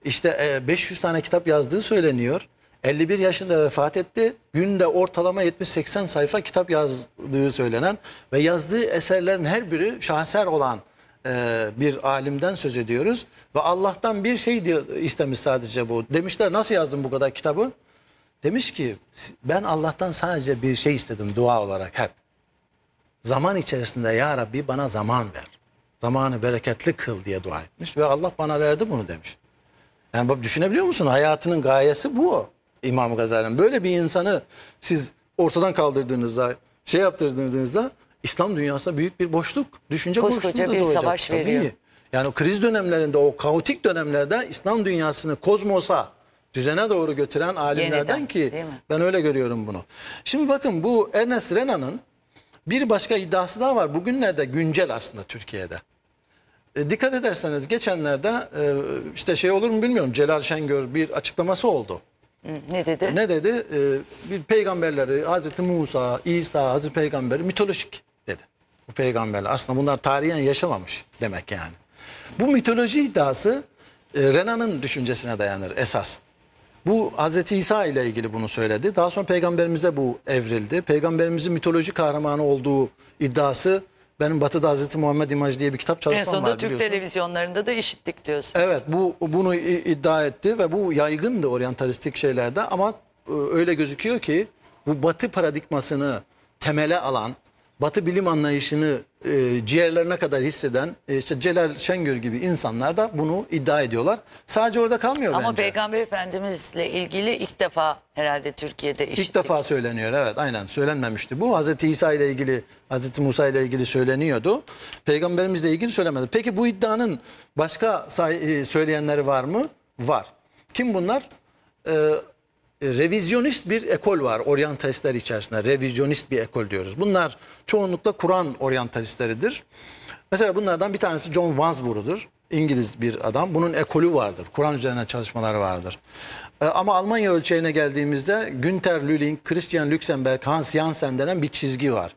İşte 500 e, tane kitap yazdığı söyleniyor. 51 yaşında vefat etti. Günde ortalama 70-80 sayfa kitap yazdığı söylenen ve yazdığı eserlerin her biri şaheser olan e, bir alimden söz ediyoruz. Ve Allah'tan bir şey diyor, istemiş sadece bu. Demişler nasıl yazdın bu kadar kitabı? Demiş ki ben Allah'tan sadece bir şey istedim dua olarak hep. Zaman içerisinde ya Rabbi bana zaman ver. Zamanı bereketli kıl diye dua etmiş ve Allah bana verdi bunu demiş. Yani düşünebiliyor musun? Hayatının gayesi bu. İmam Gazali'nin. Böyle bir insanı siz ortadan kaldırdığınızda, şey yaptırdığınızda İslam dünyasında büyük bir boşluk, düşünce Koskoca boşluğunda bir doğacak. savaş Tabii. veriyor. Yani o kriz dönemlerinde, o kaotik dönemlerde İslam dünyasını kozmosa, düzene doğru götüren alimlerden Yeniden, ki ben öyle görüyorum bunu. Şimdi bakın bu Ernest Renan'ın bir başka iddiası daha var. Bugünlerde güncel aslında Türkiye'de. E, dikkat ederseniz geçenlerde e, işte şey olur mu bilmiyorum Celal Şengör bir açıklaması oldu. Ne dedi? Ne dedi? Ee, bir peygamberleri Hazreti Musa, İsa, Hazreti Peygamberi mitolojik dedi. Bu peygamberler aslında bunlar tarihen yaşamamış demek yani. Bu mitoloji iddiası e, Renan'ın düşüncesine dayanır esas. Bu Hazreti İsa ile ilgili bunu söyledi. Daha sonra peygamberimize bu evrildi. Peygamberimizin mitoloji kahramanı olduğu iddiası benim Batı'da Hazreti Muhammed İmaj diye bir kitap çalışmam var En sonunda var, Türk televizyonlarında da işittik diyorsunuz. Evet bu bunu iddia etti ve bu yaygındı oryantalistik şeylerde ama e, öyle gözüküyor ki bu Batı paradigmasını temele alan Batı bilim anlayışını e, ciğerlerine kadar hisseden e, işte Celal Şengör gibi insanlar da bunu iddia ediyorlar. Sadece orada kalmıyor Ama bence. Ama Peygamber Efendimizle ilgili ilk defa herhalde Türkiye'de işittik. İlk defa söyleniyor evet aynen söylenmemişti. Bu Hazreti İsa ile ilgili Hazreti Musa ile ilgili söyleniyordu. Peygamberimizle ilgili söylemedi. Peki bu iddianın başka e, söyleyenleri var mı? Var. Kim bunlar? Ee, revizyonist bir ekol var oryantalistler içerisinde. Revizyonist bir ekol diyoruz. Bunlar çoğunlukla Kur'an oryantalistleridir. Mesela bunlardan bir tanesi John Wandsborough'dur. İngiliz bir adam. Bunun ekolü vardır. Kur'an üzerine çalışmaları vardır. E, ama Almanya ölçeğine geldiğimizde Günter Lüling, Christian Luxemburg, Hans Jansen denen bir çizgi var.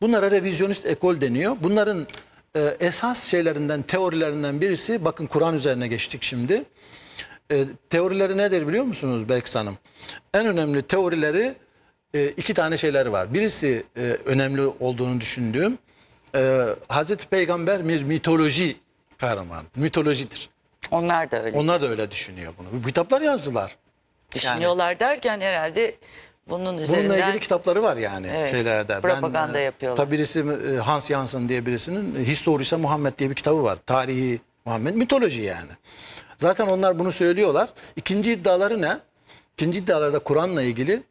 Bunlara revizyonist ekol deniyor. Bunların e, esas şeylerinden, teorilerinden birisi, bakın Kur'an üzerine geçtik şimdi e, teorileri nedir biliyor musunuz Belkıs Hanım? En önemli teorileri e, iki tane şeyler var. Birisi e, önemli olduğunu düşündüğüm e, Hazreti Peygamber bir mitoloji kahraman, mitolojidir. Onlar da öyle. Onlar da öyle düşünüyor bunu. Kitaplar yazdılar. Düşünüyorlar yani, derken herhalde bunun üzerinden... Bununla ilgili kitapları var yani evet, şeylerde. Propaganda ben, yapıyorlar. Tabi birisi e, Hans Janssen diye birisinin Historisa Muhammed diye bir kitabı var. Tarihi Muhammed mitoloji yani. Zaten onlar bunu söylüyorlar. İkinci iddiaları ne? İkinci iddialarda Kur'an'la ilgili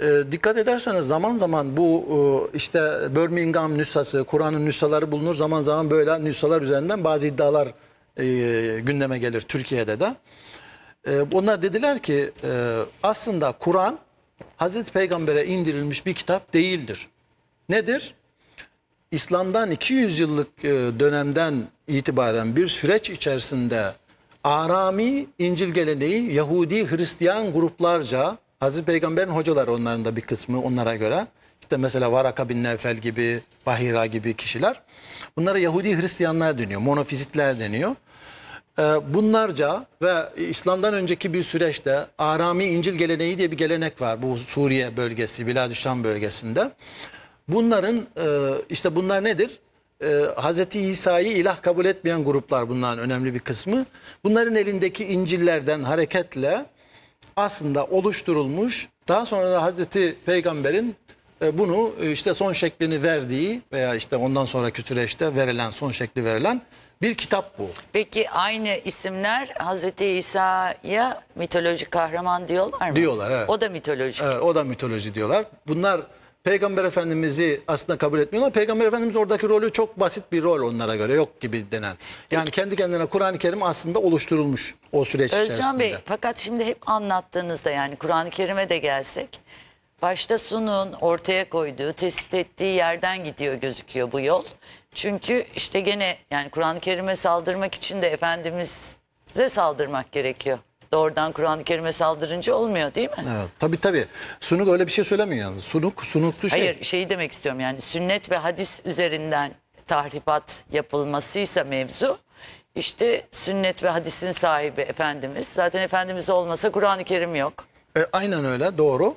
e, dikkat ederseniz zaman zaman bu e, işte Birmingham nüshası, Kur'an'ın nüshaları bulunur. Zaman zaman böyle nüshalar üzerinden bazı iddialar e, gündeme gelir Türkiye'de de. E, onlar dediler ki e, aslında Kur'an Hazreti Peygamber'e indirilmiş bir kitap değildir. Nedir? İslam'dan 200 yıllık e, dönemden itibaren bir süreç içerisinde Arami İncil geleneği Yahudi Hristiyan gruplarca Hazreti Peygamber'in hocaları onların da bir kısmı onlara göre. İşte mesela Varaka bin Nefel gibi, Bahira gibi kişiler. Bunlara Yahudi Hristiyanlar deniyor, monofizitler deniyor. Ee, bunlarca ve İslam'dan önceki bir süreçte Arami İncil geleneği diye bir gelenek var bu Suriye bölgesi, Biladüşşam bölgesinde. Bunların e, işte bunlar nedir? e, ee, Hz. İsa'yı ilah kabul etmeyen gruplar bunların önemli bir kısmı. Bunların elindeki İncil'lerden hareketle aslında oluşturulmuş daha sonra da Hz. Peygamber'in e, bunu e, işte son şeklini verdiği veya işte ondan sonraki süreçte verilen son şekli verilen bir kitap bu. Peki aynı isimler Hazreti İsa'ya mitolojik kahraman diyorlar mı? Diyorlar evet. O da mitolojik. Evet, o da mitoloji diyorlar. Bunlar Peygamber Efendimiz'i aslında kabul etmiyorlar. Peygamber Efendimiz oradaki rolü çok basit bir rol onlara göre yok gibi denen. Yani kendi kendine Kur'an-ı Kerim aslında oluşturulmuş o süreç Özcan içerisinde. Özcan Bey fakat şimdi hep anlattığınızda yani Kur'an-ı Kerim'e de gelsek başta Sun'un ortaya koyduğu, tespit ettiği yerden gidiyor gözüküyor bu yol. Çünkü işte gene yani Kur'an-ı Kerim'e saldırmak için de Efendimiz'e saldırmak gerekiyor doğrudan Kur'an-ı Kerim'e saldırınca olmuyor değil mi? Evet, tabii tabii. Sunuk öyle bir şey söylemiyor yalnız. Sunuk, sunuklu şey. Hayır şeyi demek istiyorum yani sünnet ve hadis üzerinden tahribat yapılmasıysa mevzu İşte sünnet ve hadisin sahibi Efendimiz. Zaten Efendimiz olmasa Kur'an-ı Kerim yok. E, aynen öyle doğru.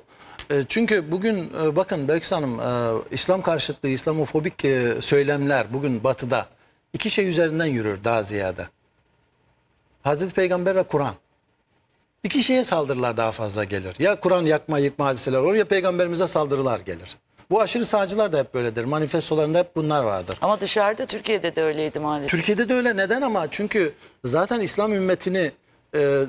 E, çünkü bugün e, bakın Belkıs Hanım e, İslam karşıtlığı, İslamofobik söylemler bugün batıda iki şey üzerinden yürür daha ziyade. Hazreti Peygamber ve Kur'an. İki şeye saldırılar daha fazla gelir. Ya Kur'an yakma yıkma hadiseler olur ya peygamberimize saldırılar gelir. Bu aşırı sağcılar da hep böyledir. Manifestolarında hep bunlar vardır. Ama dışarıda Türkiye'de de öyleydi maalesef. Türkiye'de de öyle. Neden ama? Çünkü zaten İslam ümmetini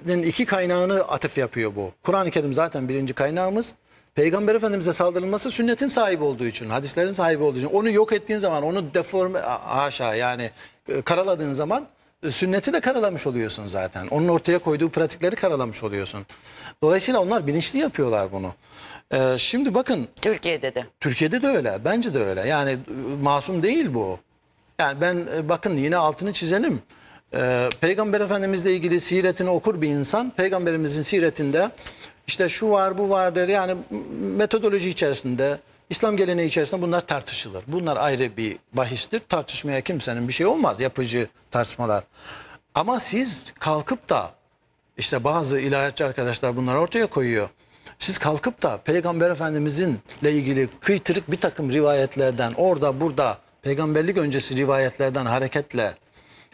e, iki kaynağını atıf yapıyor bu. Kur'an-ı Kerim zaten birinci kaynağımız. Peygamber Efendimiz'e saldırılması sünnetin sahibi olduğu için, hadislerin sahibi olduğu için. Onu yok ettiğin zaman, onu deforme, aşağı yani e, karaladığın zaman sünneti de karalamış oluyorsun zaten. Onun ortaya koyduğu pratikleri karalamış oluyorsun. Dolayısıyla onlar bilinçli yapıyorlar bunu. Ee, şimdi bakın. Türkiye'de de. Türkiye'de de öyle. Bence de öyle. Yani e, masum değil bu. Yani ben e, bakın yine altını çizelim. Ee, Peygamber Efendimiz'le ilgili siretini okur bir insan. Peygamberimizin siretinde işte şu var bu var der. Yani metodoloji içerisinde İslam geleneği içerisinde bunlar tartışılır. Bunlar ayrı bir bahistir. Tartışmaya kimsenin bir şey olmaz. Yapıcı tartışmalar. Ama siz kalkıp da işte bazı ilahiyatçı arkadaşlar bunları ortaya koyuyor. Siz kalkıp da Peygamber Efendimiz'inle ilgili kıytırık bir takım rivayetlerden orada burada peygamberlik öncesi rivayetlerden hareketle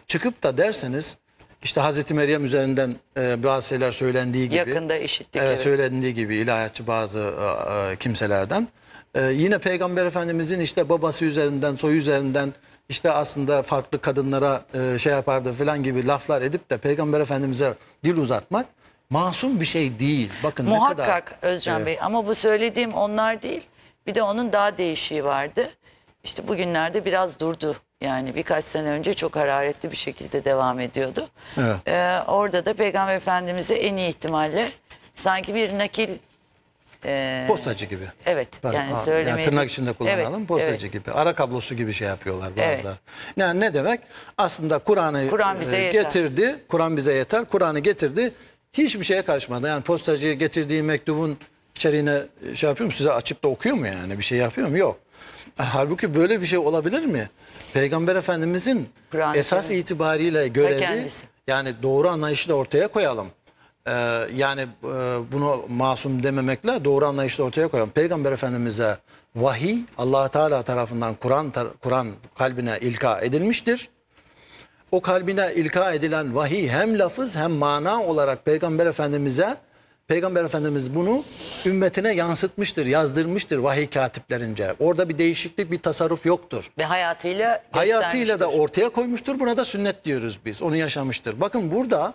çıkıp da derseniz işte Hazreti Meryem üzerinden e, bazı şeyler söylendiği gibi. Yakında işittik. Evet, söylendiği gibi ilahiyatçı bazı e, e kimselerden. Ee, yine Peygamber Efendimizin işte babası üzerinden, soyu üzerinden işte aslında farklı kadınlara e, şey yapardı falan gibi laflar edip de Peygamber Efendimiz'e dil uzatmak masum bir şey değil. Bakın Muhakkak ne kadar, Özcan e, Bey ama bu söylediğim onlar değil. Bir de onun daha değişiği vardı. İşte bugünlerde biraz durdu. Yani birkaç sene önce çok hararetli bir şekilde devam ediyordu. Evet. Ee, orada da Peygamber Efendimiz'e en iyi ihtimalle sanki bir nakil e, postacı gibi. Evet. Bak, yani söylemeyi... Yani tırnak içinde kullanalım. Evet, postacı evet. gibi. Ara kablosu gibi şey yapıyorlar bazıları. Evet. Yani ne demek? Aslında Kur'an'ı Kur'an e, getirdi. Kur'an bize yeter. Kur'an'ı getirdi. Hiçbir şeye karışmadı. Yani postacıya getirdiği mektubun içeriğine e, şey yapıyor mu? Size açıp da okuyor mu yani? Bir şey yapıyor mu? Yok. E, halbuki böyle bir şey olabilir mi? Peygamber Efendimizin esas itibariyle görevi yani doğru anlayışı da ortaya koyalım e, yani e, bunu masum dememekle doğru anlayışla ortaya koyan Peygamber Efendimiz'e vahiy allah Teala tarafından Kur'an Kur'an kalbine ilka edilmiştir. O kalbine ilka edilen vahiy hem lafız hem mana olarak Peygamber Efendimiz'e Peygamber Efendimiz bunu ümmetine yansıtmıştır, yazdırmıştır vahiy katiplerince. Orada bir değişiklik, bir tasarruf yoktur. Ve hayatıyla Hayatıyla da ortaya koymuştur. Buna da sünnet diyoruz biz. Onu yaşamıştır. Bakın burada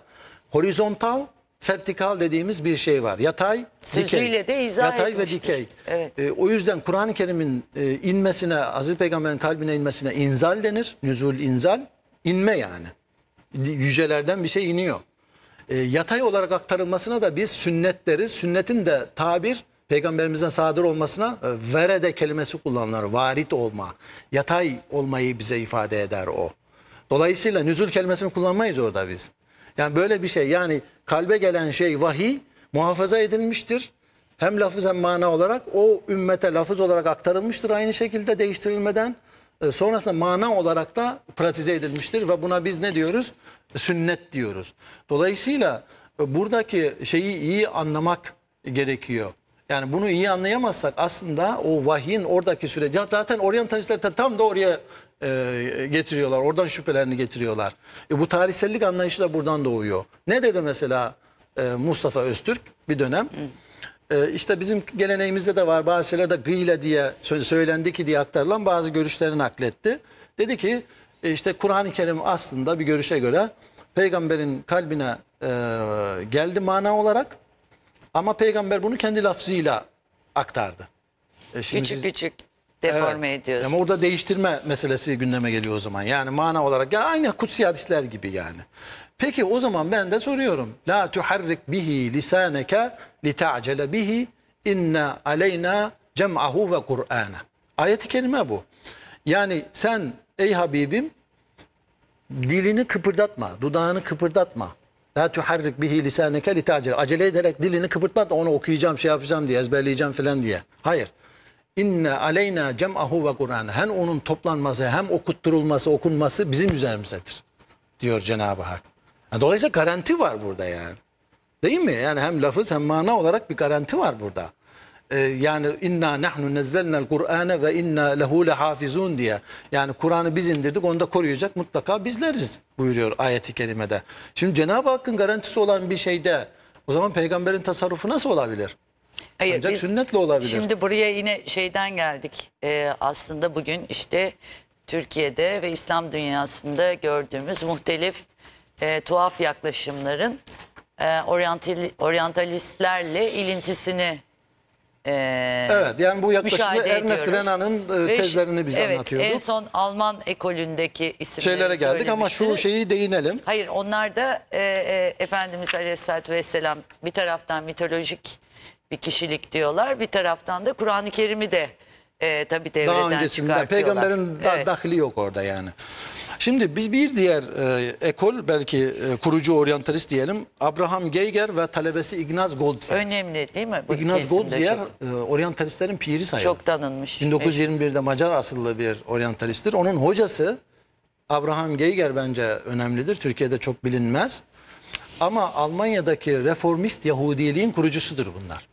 horizontal vertikal dediğimiz bir şey var. Yatay, Sözüyle dikey. de izah Yatay etmiştir. ve dikey. Evet. E, o yüzden Kur'an-ı Kerim'in e, inmesine, Aziz Peygamber'in kalbine inmesine inzal denir. Nüzul inzal. inme yani. Yücelerden bir şey iniyor. E, yatay olarak aktarılmasına da biz sünnet deriz. Sünnetin de tabir peygamberimizden sadır olmasına e, verede kelimesi kullanılır. Varit olma. Yatay olmayı bize ifade eder o. Dolayısıyla nüzul kelimesini kullanmayız orada biz. Yani böyle bir şey yani kalbe gelen şey vahiy muhafaza edilmiştir. Hem lafız hem mana olarak o ümmete lafız olarak aktarılmıştır aynı şekilde değiştirilmeden. Ee, sonrasında mana olarak da pratize edilmiştir ve buna biz ne diyoruz? Sünnet diyoruz. Dolayısıyla e, buradaki şeyi iyi anlamak gerekiyor. Yani bunu iyi anlayamazsak aslında o vahyin oradaki süreci zaten oryantalistler tam da oraya e, getiriyorlar. Oradan şüphelerini getiriyorlar. E, bu tarihsellik anlayışı da buradan doğuyor. Ne dedi mesela e, Mustafa Öztürk bir dönem? E, işte bizim geleneğimizde de var bazı şeyler de gıyla diye söylendi ki diye aktarılan bazı görüşleri nakletti. Dedi ki e, işte Kur'an-ı Kerim aslında bir görüşe göre peygamberin kalbine e, geldi mana olarak ama peygamber bunu kendi lafzıyla aktardı. E, şimdi küçük biz, küçük deforme evet. ediyorsunuz. Ama orada değiştirme meselesi gündeme geliyor o zaman. Yani mana olarak ya aynı kutsi hadisler gibi yani. Peki o zaman ben de soruyorum. La tuharrik bihi lisaneke li ta'cele bihi inna aleyna cem'ahu ve Kur'ana. Ayet-i kerime bu. Yani sen ey Habibim dilini kıpırdatma, dudağını kıpırdatma. La tuharrik bihi lisaneke li ta'cele. Acele ederek dilini kıpırtma da onu okuyacağım, şey yapacağım diye, ezberleyeceğim falan diye. Hayır. İnne aleyna cem'ahu ve Kur'an. Hem onun toplanması hem okutturulması, okunması bizim üzerimizdedir. Diyor Cenab-ı Hak. Dolayısıyla garanti var burada yani. Değil mi? Yani hem lafız hem mana olarak bir garanti var burada. Ee, yani inna nahnu nezzelnel Kur'ane ve inna lehu lehafizun diye. Yani Kur'an'ı biz indirdik onu da koruyacak mutlaka bizleriz buyuruyor ayeti kerimede. Şimdi Cenab-ı Hakk'ın garantisi olan bir şeyde o zaman peygamberin tasarrufu nasıl olabilir? Hayır, Ancak biz, sünnetle olabilir. Şimdi buraya yine şeyden geldik. Ee, aslında bugün işte Türkiye'de ve İslam dünyasında gördüğümüz muhtelif e, tuhaf yaklaşımların e, oryantal, oryantalistlerle ilintisini e, Evet yani bu yaklaşımda Ernest Renan'ın e, tezlerini bize evet, anlatıyorduk. En son Alman ekolündeki isimleri Şeylere geldik ama şu şeyi değinelim. Hayır onlar da e, e, Efendimiz Aleyhisselatü Vesselam bir taraftan mitolojik bir kişilik diyorlar. Bir taraftan da Kur'an-ı Kerim'i de e, tabii devreden Daha öncesinde peygamberin da, evet. dahili yok orada yani. Şimdi bir, bir diğer e, ekol belki e, kurucu oryantalist diyelim Abraham Geiger ve talebesi Ignaz Goldziher. Önemli değil mi? Bu Ignaz Goldziher e, oryantalistlerin piri sayılır. Çok tanınmış. 1921'de Macar asıllı bir oryantalisttir. Onun hocası Abraham Geiger bence önemlidir. Türkiye'de çok bilinmez. Ama Almanya'daki reformist Yahudiliğin kurucusudur bunlar.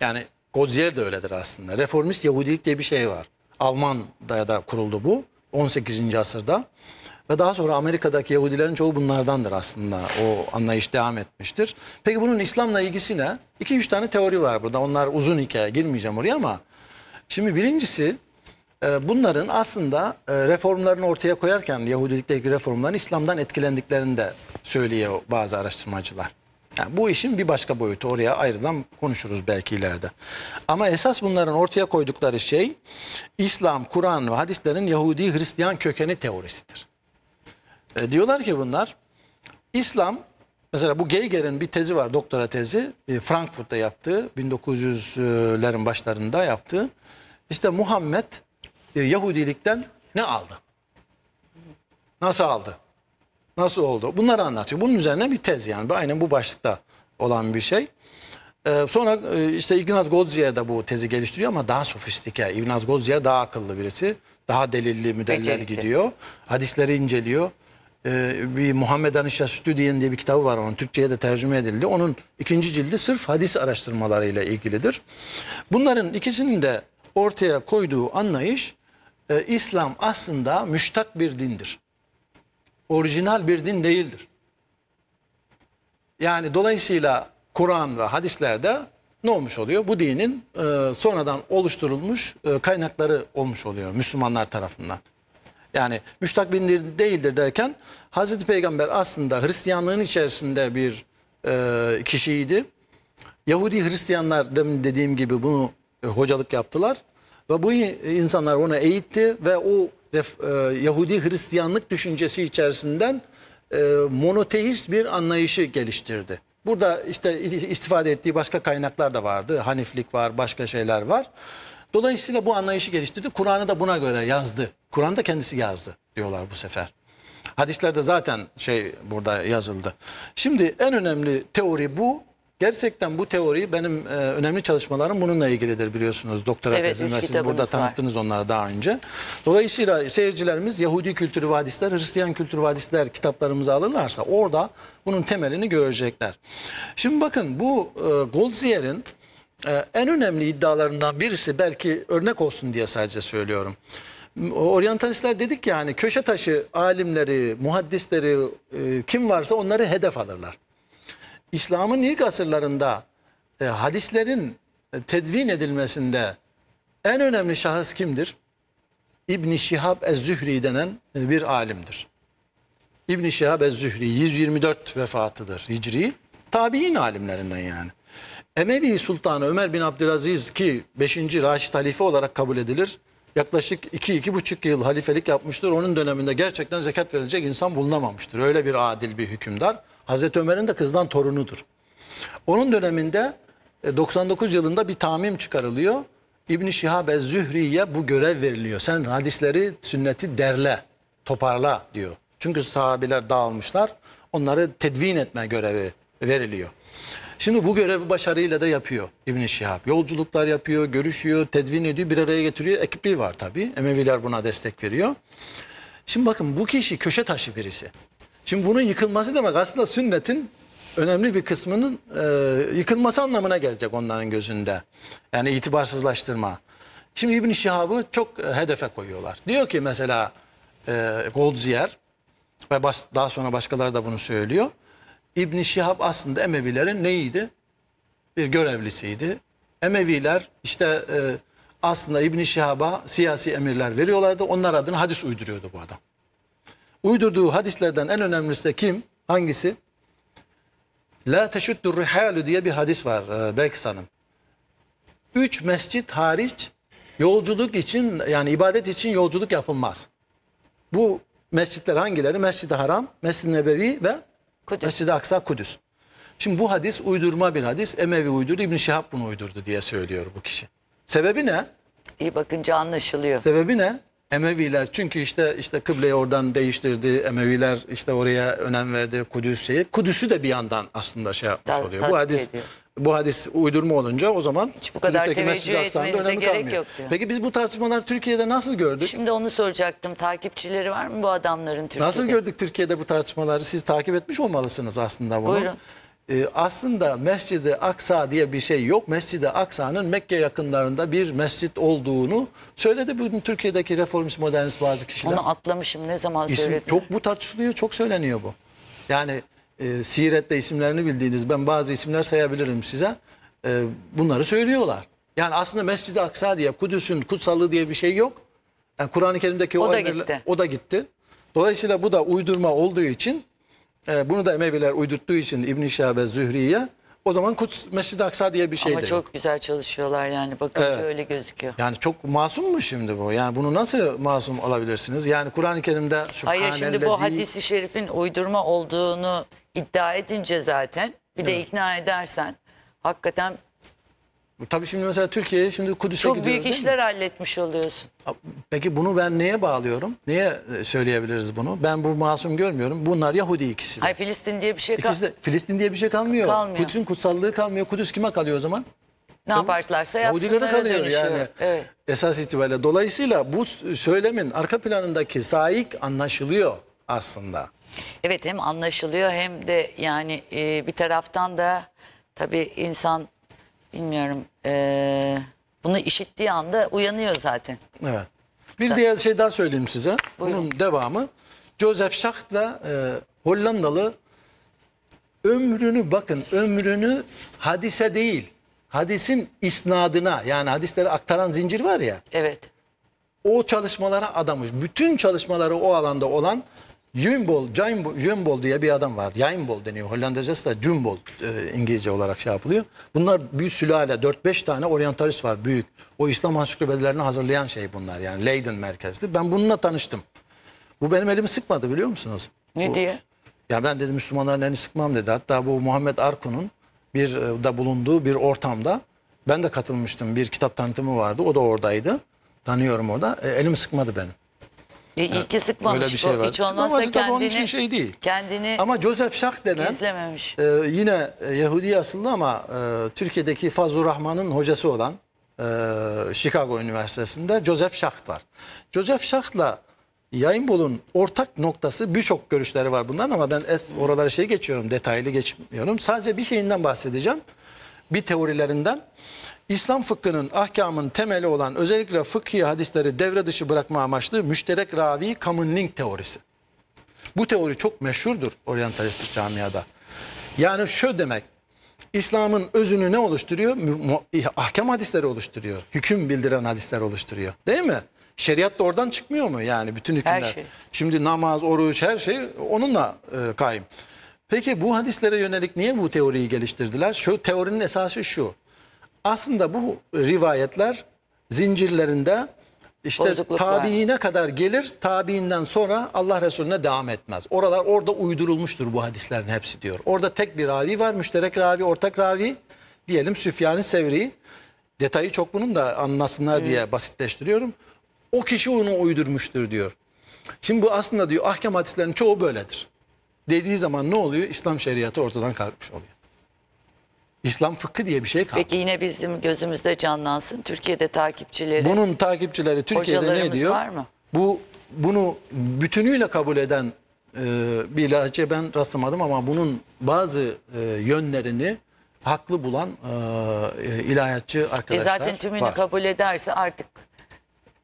Yani Godzilla de öyledir aslında. Reformist Yahudilik diye bir şey var. Almanya'da da kuruldu bu 18. asırda. Ve daha sonra Amerika'daki Yahudilerin çoğu bunlardandır aslında. O anlayış devam etmiştir. Peki bunun İslam'la ilgisi ne? İki üç tane teori var burada. Onlar uzun hikaye. Girmeyeceğim oraya ama. Şimdi birincisi e, bunların aslında e, reformlarını ortaya koyarken Yahudilikteki reformların İslam'dan etkilendiklerini de söylüyor bazı araştırmacılar. Yani bu işin bir başka boyutu oraya ayrıdan konuşuruz belki ileride. Ama esas bunların ortaya koydukları şey İslam, Kur'an ve hadislerin Yahudi Hristiyan kökeni teorisidir. E, diyorlar ki bunlar İslam mesela bu Geiger'in bir tezi var doktora tezi e, Frankfurt'ta yaptığı 1900'lerin başlarında yaptığı işte Muhammed e, Yahudilikten ne aldı? Nasıl aldı? nasıl oldu? Bunları anlatıyor. Bunun üzerine bir tez yani. Aynen bu başlıkta olan bir şey. Ee, sonra e, işte İgnaz Godzier de bu tezi geliştiriyor ama daha sofistike. İgnaz Godzier daha akıllı birisi. Daha delilli müdeller gidiyor. Hadisleri inceliyor. Ee, bir Muhammed Anişa Stüdyen diye bir kitabı var onun. Türkçe'ye de tercüme edildi. Onun ikinci cildi sırf hadis araştırmalarıyla ilgilidir. Bunların ikisinin de ortaya koyduğu anlayış e, İslam aslında müştak bir dindir orijinal bir din değildir. Yani dolayısıyla Kur'an ve hadislerde ne olmuş oluyor? Bu dinin e, sonradan oluşturulmuş e, kaynakları olmuş oluyor Müslümanlar tarafından. Yani müştakbindir değildir derken Hazreti Peygamber aslında Hristiyanlığın içerisinde bir e, kişiydi. Yahudi Hristiyanlar demin dediğim gibi bunu e, hocalık yaptılar. Ve bu insanlar onu eğitti ve o e, Yahudi Hristiyanlık düşüncesi içerisinden e, monoteist bir anlayışı geliştirdi. Burada işte istifade ettiği başka kaynaklar da vardı. Haniflik var, başka şeyler var. Dolayısıyla bu anlayışı geliştirdi. Kur'an'ı da buna göre yazdı. Kur'an da kendisi yazdı diyorlar bu sefer. Hadislerde zaten şey burada yazıldı. Şimdi en önemli teori bu. Gerçekten bu teori benim e, önemli çalışmalarım bununla ilgilidir biliyorsunuz doktora evet, tezim siz burada tanıttınız onlara daha önce. Dolayısıyla seyircilerimiz Yahudi kültürü vadisler, Hristiyan kültürü vadisler kitaplarımızı alırlarsa orada bunun temelini görecekler. Şimdi bakın bu e, Goldzier'in e, en önemli iddialarından birisi belki örnek olsun diye sadece söylüyorum. Oryantalistler dedik ya hani köşe taşı alimleri, muhaddisleri e, kim varsa onları hedef alırlar. İslam'ın ilk asırlarında e, hadislerin e, tedvin edilmesinde en önemli şahıs kimdir? İbn Şihab ez-Zühri denen e, bir alimdir. İbn Şihab ez-Zühri 124 vefatıdır Hicri. Tabiin alimlerinden yani. Emevi Sultanı Ömer bin Abdülaziz ki 5. Raşid halife olarak kabul edilir. Yaklaşık 2-2,5 yıl halifelik yapmıştır. Onun döneminde gerçekten zekat verilecek insan bulunamamıştır. Öyle bir adil bir hükümdar. Hazreti Ömer'in de kızdan torunudur. Onun döneminde 99 e, yılında bir tamim çıkarılıyor. İbn Şihab ez-Zühri'ye bu görev veriliyor. Sen hadisleri, sünneti derle, toparla diyor. Çünkü sahabiler dağılmışlar. Onları tedvin etme görevi veriliyor. Şimdi bu görevi başarıyla da yapıyor İbn Şihab. Yolculuklar yapıyor, görüşüyor, tedvin ediyor, bir araya getiriyor. Ekibi var tabii. Emeviler buna destek veriyor. Şimdi bakın bu kişi köşe taşı birisi. Şimdi bunun yıkılması demek aslında sünnetin önemli bir kısmının e, yıkılması anlamına gelecek onların gözünde. Yani itibarsızlaştırma. Şimdi İbn Şihab'ı çok e, hedefe koyuyorlar. Diyor ki mesela e, Goldziyer ve bas, daha sonra başkaları da bunu söylüyor. İbn Şihab aslında Emevilerin neydi? Bir görevlisiydi. Emeviler işte e, aslında İbn Şihab'a siyasi emirler veriyorlardı. Onlar adına hadis uyduruyordu bu adam. Uydurduğu hadislerden en önemlisi de kim? Hangisi? La teşuddur rihalu diye bir hadis var e, Hanım. Üç mescit hariç yolculuk için yani ibadet için yolculuk yapılmaz. Bu mescitler hangileri? Mescid-i Haram, Mescid-i Nebevi ve Mescid-i Aksa Kudüs. Şimdi bu hadis uydurma bir hadis. Emevi uydurdu, İbn Şihab bunu uydurdu diye söylüyor bu kişi. Sebebi ne? İyi bakınca anlaşılıyor. Sebebi ne? Emeviler çünkü işte işte kıbleyi oradan değiştirdi. Emeviler işte oraya önem verdi Kudüs'e. Kudüs'ü de bir yandan aslında şey yapmış Ta Bu hadis ediyor. bu hadis uydurma olunca o zaman hiç bu kadar teveccüh etmenize gerek yok diyor. Peki biz bu tartışmalar Türkiye'de nasıl gördük? Şimdi onu soracaktım. Takipçileri var mı bu adamların Türkiye'de? Nasıl gördük Türkiye'de bu tartışmaları? Siz takip etmiş olmalısınız aslında bunu. Buyurun e, aslında Mescid-i Aksa diye bir şey yok. Mescid-i Aksa'nın Mekke yakınlarında bir mescit olduğunu söyledi bugün Türkiye'deki reformist modernist bazı kişiler. Onu atlamışım ne zaman İsim, söyledin? Çok bu tartışılıyor, çok söyleniyor bu. Yani e, sirette isimlerini bildiğiniz ben bazı isimler sayabilirim size. E, bunları söylüyorlar. Yani aslında Mescid-i Aksa diye Kudüs'ün kutsallığı diye bir şey yok. Yani Kur'an-ı Kerim'deki o, o da gitti. O da gitti. Dolayısıyla bu da uydurma olduğu için e, bunu da Emeviler uydurttuğu için İbn Şihab ve Zühriye o zaman Kuts Mescid-i Aksa diye bir şeydi. Ama çok güzel çalışıyorlar yani bakın evet. öyle gözüküyor. Yani çok masum mu şimdi bu? Yani bunu nasıl masum alabilirsiniz? Yani Kur'an-ı Kerim'de Hayır şimdi bu hadisi şerifin uydurma olduğunu iddia edince zaten bir de evet. ikna edersen hakikaten Tabii şimdi mesela Türkiye'ye şimdi Kudüs'e Çok gidiyoruz, büyük işler mi? halletmiş oluyorsun. Peki bunu ben neye bağlıyorum? Neye e, söyleyebiliriz bunu? Ben bu masum görmüyorum. Bunlar Yahudi ikisi. De. Hayır Filistin diye bir şey kalmıyor. Filistin diye bir şey kalmıyor. kalmıyor. Kudüs'ün kutsallığı kalmıyor. Kudüs kime kalıyor o zaman? Ne Tabii, yaparlarsa yapsınlara kalıyor dönüşüyor. Yani. Evet. Esas itibariyle. Dolayısıyla bu söylemin arka planındaki saik anlaşılıyor aslında. Evet hem anlaşılıyor hem de yani e, bir taraftan da tabii insan bilmiyorum e, bunu işittiği anda uyanıyor zaten. Evet. Bir da. diğer şey daha söyleyeyim size. Buyurun. Bunun devamı Joseph Schacht ve e, Hollandalı ömrünü bakın ömrünü hadise değil hadisin isnadına yani hadisleri aktaran zincir var ya. Evet. O çalışmalara adamış. Bütün çalışmaları o alanda olan Jumbol, Jumbol, Jumbol diye bir adam var. Jumbol deniyor. Hollandacası da Jumbol e, İngilizce olarak şey yapılıyor. Bunlar bir sülale 4-5 tane oryantalist var büyük. O İslam ansiklopedilerini hazırlayan şey bunlar yani Leyden merkezli. Ben bununla tanıştım. Bu benim elimi sıkmadı biliyor musunuz? Ne bu, diye? Ya ben dedim Müslümanların elini sıkmam dedi. Hatta bu Muhammed Arkun'un bir e, da bulunduğu bir ortamda ben de katılmıştım. Bir kitap tanıtımı vardı. O da oradaydı. Tanıyorum orada. E, elimi sıkmadı benim. E, iyi ki sıkmamış Öyle bir şey bu. Var. Hiç olmazsa Sıkmaması kendini, onun için şey değil. kendini Ama Joseph Şak denen izlememiş. E, yine e, Yahudi aslında ama e, Türkiye'deki Fazıl Rahman'ın hocası olan e, Chicago Üniversitesi'nde Joseph Şak var. Joseph Şak'la bulun ortak noktası birçok görüşleri var bundan ama ben es, oralara şey geçiyorum detaylı geçmiyorum. Sadece bir şeyinden bahsedeceğim. Bir teorilerinden. İslam fıkhının ahkamın temeli olan özellikle fıkhi hadisleri devre dışı bırakma amaçlı müşterek ravi common link teorisi. Bu teori çok meşhurdur oryantalist camiada. Yani şu demek, İslam'ın özünü ne oluşturuyor? Ahkam hadisleri oluşturuyor. Hüküm bildiren hadisler oluşturuyor. Değil mi? Şeriat da oradan çıkmıyor mu yani bütün hükümler? Her şey. Şimdi namaz, oruç her şey onunla e, kaim. Peki bu hadislere yönelik niye bu teoriyi geliştirdiler? Şu teorinin esası şu. Aslında bu rivayetler zincirlerinde işte tabiine kadar gelir, tabiinden sonra Allah Resulüne devam etmez. Oralar orada uydurulmuştur bu hadislerin hepsi diyor. Orada tek bir ravi var, müşterek ravi, ortak ravi diyelim Süfyan-ı Sevri. Detayı çok bunun da anlasınlar hmm. diye basitleştiriyorum. O kişi onu uydurmuştur diyor. Şimdi bu aslında diyor ahkam hadislerin çoğu böyledir. Dediği zaman ne oluyor? İslam şeriatı ortadan kalkmış oluyor. İslam fıkhı diye bir şey kaldı. Peki yine bizim gözümüzde canlansın. Türkiye'de takipçileri, Bunun takipçileri Türkiye'de ne diyor? var mı? Bu bunu bütünüyle kabul eden e, bir ilahçıya ben rastlamadım ama bunun bazı e, yönlerini haklı bulan e, e ilahiyatçı arkadaşlar E zaten tümünü var. kabul ederse artık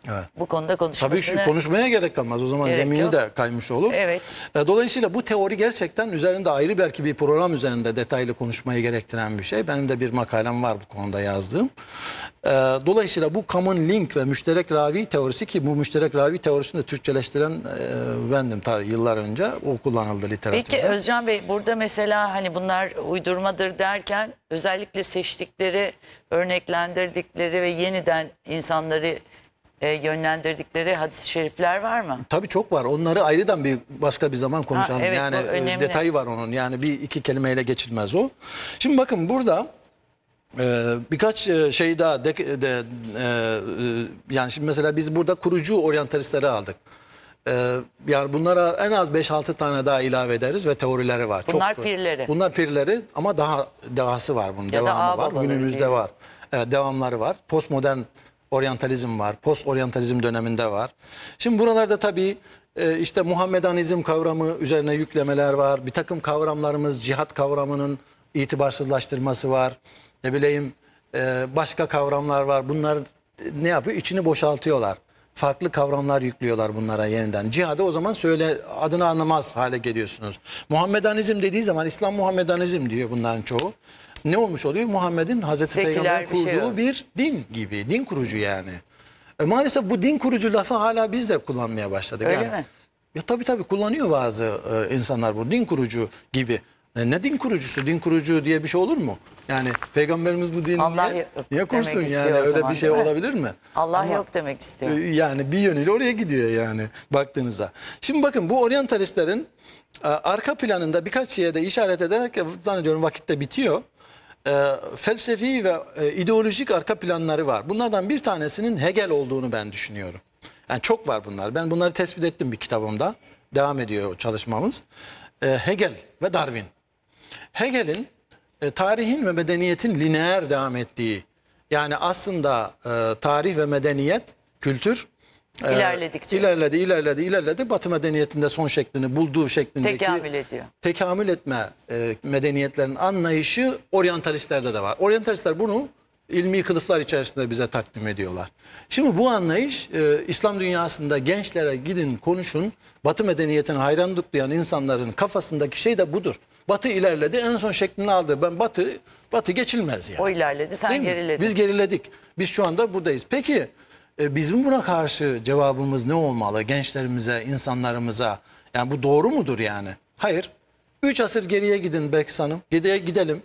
Evet. Bu konuda konuşmasını... Tabii şu, konuşmaya gerek kalmaz. O zaman gerek zemini yok. de kaymış olur. Evet. E, dolayısıyla bu teori gerçekten üzerinde ayrı belki bir program üzerinde detaylı konuşmayı gerektiren bir şey. Benim de bir makalem var bu konuda yazdığım. E, dolayısıyla bu common link ve müşterek ravi teorisi ki bu müşterek ravi teorisini de Türkçeleştiren e, bendim tabii yıllar önce. O kullanıldı literatürde. Peki Özcan Bey burada mesela hani bunlar uydurmadır derken özellikle seçtikleri, örneklendirdikleri ve yeniden insanları e, yönlendirdikleri hadis-i şerifler var mı? Tabii çok var. Onları ayrıdan bir başka bir zaman konuşalım. Ha, evet, yani e, detayı var onun. Yani bir iki kelimeyle geçilmez o. Şimdi bakın burada ee, birkaç e, şey daha de, de, de, e, yani şimdi mesela biz burada kurucu oryantalistleri aldık. E, yani bunlara en az 5-6 tane daha ilave ederiz ve teorileri var. Bunlar Çok, pirleri. Bunlar pirleri ama daha dahası var bunun. Ya devamı var. Günümüzde diye. var. E, devamları var. Postmodern Oryantalizm var, post oryantalizm döneminde var. Şimdi buralarda tabii e, işte Muhammedanizm kavramı üzerine yüklemeler var. Bir takım kavramlarımız cihat kavramının itibarsızlaştırması var. Ne bileyim e, başka kavramlar var. Bunlar ne yapıyor? İçini boşaltıyorlar. Farklı kavramlar yüklüyorlar bunlara yeniden. Cihadı o zaman söyle adını anlamaz hale geliyorsunuz. Muhammedanizm dediği zaman İslam Muhammedanizm diyor bunların çoğu ne olmuş oluyor? Muhammed'in Hazreti Seküler Peygamber şey kurduğu bir, din gibi. Din kurucu yani. E, maalesef bu din kurucu lafı hala biz de kullanmaya başladık. Öyle yani. mi? Ya tabii tabii kullanıyor bazı e, insanlar bu din kurucu gibi. E, ne din kurucusu, din kurucu diye bir şey olur mu? Yani peygamberimiz bu dini Allah niye, yok niye kursun demek yani öyle zaman, bir şey değil olabilir mi? Allah Ama, yok demek istiyor. e, Yani bir yönüyle oraya gidiyor yani baktığınızda. Şimdi bakın bu oryantalistlerin e, arka planında birkaç şeye de işaret ederek e, zannediyorum vakitte bitiyor e, felsefi ve e, ideolojik arka planları var. Bunlardan bir tanesinin Hegel olduğunu ben düşünüyorum. Yani çok var bunlar. Ben bunları tespit ettim bir kitabımda. Devam ediyor çalışmamız. E, Hegel ve Darwin. Hegel'in e, tarihin ve medeniyetin lineer devam ettiği, yani aslında e, tarih ve medeniyet, kültür e, İlerledikçe. İlerledi, ilerledi, ilerledi. Batı medeniyetinde son şeklini bulduğu şeklindeki tekamül ediyor. Tekamül etme e, medeniyetlerin anlayışı oryantalistlerde de var. Oryantalistler bunu ilmi kılıflar içerisinde bize takdim ediyorlar. Şimdi bu anlayış e, İslam dünyasında gençlere gidin konuşun. Batı medeniyetine hayranlık duyan insanların kafasındaki şey de budur. Batı ilerledi en son şeklini aldı. Ben Batı Batı geçilmez yani. O ilerledi sen geriledin. Biz geriledik. Biz şu anda buradayız. Peki e, bizim buna karşı cevabımız ne olmalı? Gençlerimize, insanlarımıza. Yani bu doğru mudur yani? Hayır. Üç asır geriye gidin Bekes Hanım. gideye gidelim.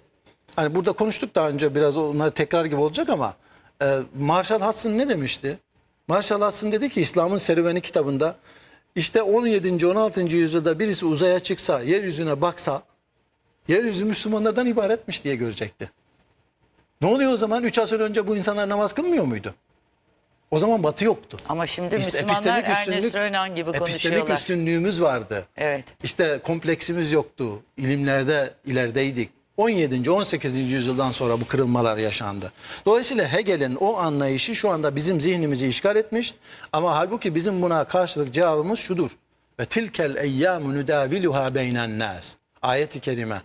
Hani burada konuştuk daha önce biraz onlar tekrar gibi olacak ama e, Marshall Hudson ne demişti? Marshall Hudson dedi ki İslam'ın serüveni kitabında işte 17. 16. yüzyılda birisi uzaya çıksa, yeryüzüne baksa yeryüzü Müslümanlardan ibaretmiş diye görecekti. Ne oluyor o zaman? 3 asır önce bu insanlar namaz kılmıyor muydu? O zaman Batı yoktu. Ama şimdi işte Müslümanlar Ernest Renan gibi konuşuyorlar. Epistenik üstünlüğümüz vardı. Evet. İşte kompleksimiz yoktu. İlimlerde ilerideydik. 17. 18. yüzyıldan sonra bu kırılmalar yaşandı. Dolayısıyla Hegel'in o anlayışı şu anda bizim zihnimizi işgal etmiş ama halbuki bizim buna karşılık cevabımız şudur. Ve tilkel eyyamu nudaviluha beynen nas. Ayet-i kerime.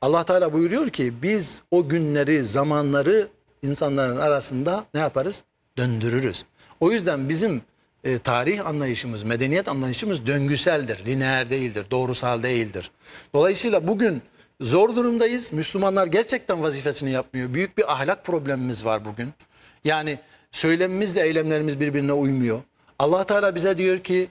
Allah Teala buyuruyor ki biz o günleri, zamanları insanların arasında ne yaparız? döndürürüz. O yüzden bizim e, tarih anlayışımız, medeniyet anlayışımız döngüseldir, lineer değildir, doğrusal değildir. Dolayısıyla bugün zor durumdayız. Müslümanlar gerçekten vazifesini yapmıyor. Büyük bir ahlak problemimiz var bugün. Yani söylemimizle eylemlerimiz birbirine uymuyor. Allah Teala bize diyor ki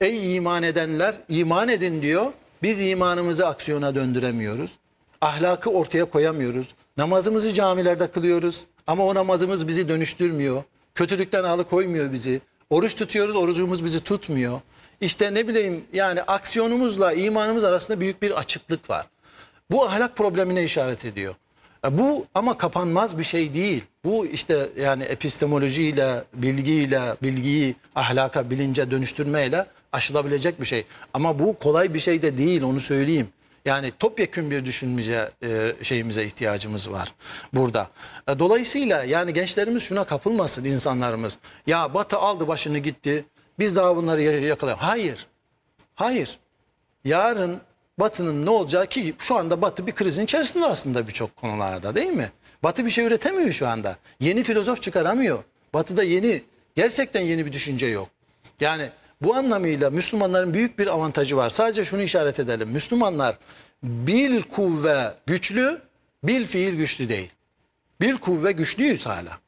ey iman edenler iman edin diyor. Biz imanımızı aksiyona döndüremiyoruz. Ahlakı ortaya koyamıyoruz. Namazımızı camilerde kılıyoruz ama o namazımız bizi dönüştürmüyor. Kötülükten alıkoymuyor bizi. Oruç tutuyoruz, orucumuz bizi tutmuyor. İşte ne bileyim yani aksiyonumuzla imanımız arasında büyük bir açıklık var. Bu ahlak problemine işaret ediyor. E, bu ama kapanmaz bir şey değil. Bu işte yani epistemolojiyle, bilgiyle, bilgiyi ahlaka, bilince dönüştürmeyle aşılabilecek bir şey. Ama bu kolay bir şey de değil onu söyleyeyim. Yani topyekün bir düşünmece e, şeyimize ihtiyacımız var burada. E, dolayısıyla yani gençlerimiz şuna kapılmasın insanlarımız. Ya Batı aldı başını gitti. Biz daha bunları yakalayalım. Hayır. Hayır. Yarın Batı'nın ne olacağı ki şu anda Batı bir krizin içerisinde aslında birçok konularda değil mi? Batı bir şey üretemiyor şu anda. Yeni filozof çıkaramıyor. Batı'da yeni gerçekten yeni bir düşünce yok. Yani bu anlamıyla Müslümanların büyük bir avantajı var. Sadece şunu işaret edelim. Müslümanlar bil kuvve güçlü, bil fiil güçlü değil. Bil kuvve güçlüyüz hala.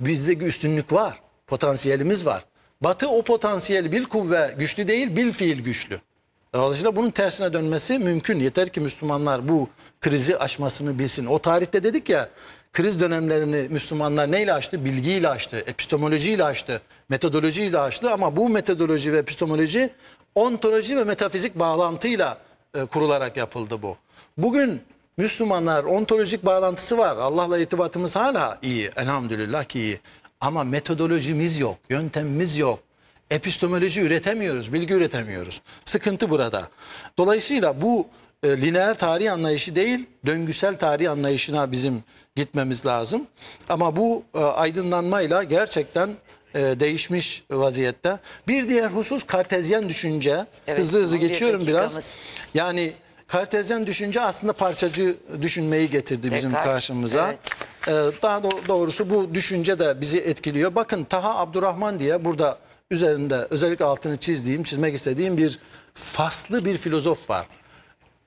Bizde üstünlük var. Potansiyelimiz var. Batı o potansiyel bil kuvve güçlü değil, bil fiil güçlü. Dolayısıyla bunun tersine dönmesi mümkün. Yeter ki Müslümanlar bu krizi aşmasını bilsin. O tarihte dedik ya kriz dönemlerini Müslümanlar neyle açtı? Bilgiyle açtı, epistemolojiyle açtı, metodolojiyle açtı ama bu metodoloji ve epistemoloji ontoloji ve metafizik bağlantıyla e, kurularak yapıldı bu. Bugün Müslümanlar ontolojik bağlantısı var. Allah'la irtibatımız hala iyi. Elhamdülillah ki iyi. Ama metodolojimiz yok, yöntemimiz yok. Epistemoloji üretemiyoruz, bilgi üretemiyoruz. Sıkıntı burada. Dolayısıyla bu e, lineer tarih anlayışı değil, döngüsel tarih anlayışına bizim gitmemiz lazım. Ama bu e, aydınlanmayla gerçekten e, değişmiş vaziyette. Bir diğer husus kartezyen düşünce. Evet, hızlı hızlı geçiyorum biraz. Yani kartezyen düşünce aslında parçacı düşünmeyi getirdi Descartes. bizim karşımıza. Evet. E, daha doğrusu bu düşünce de bizi etkiliyor. Bakın Taha Abdurrahman diye burada üzerinde özellikle altını çizdiğim, çizmek istediğim bir faslı bir filozof var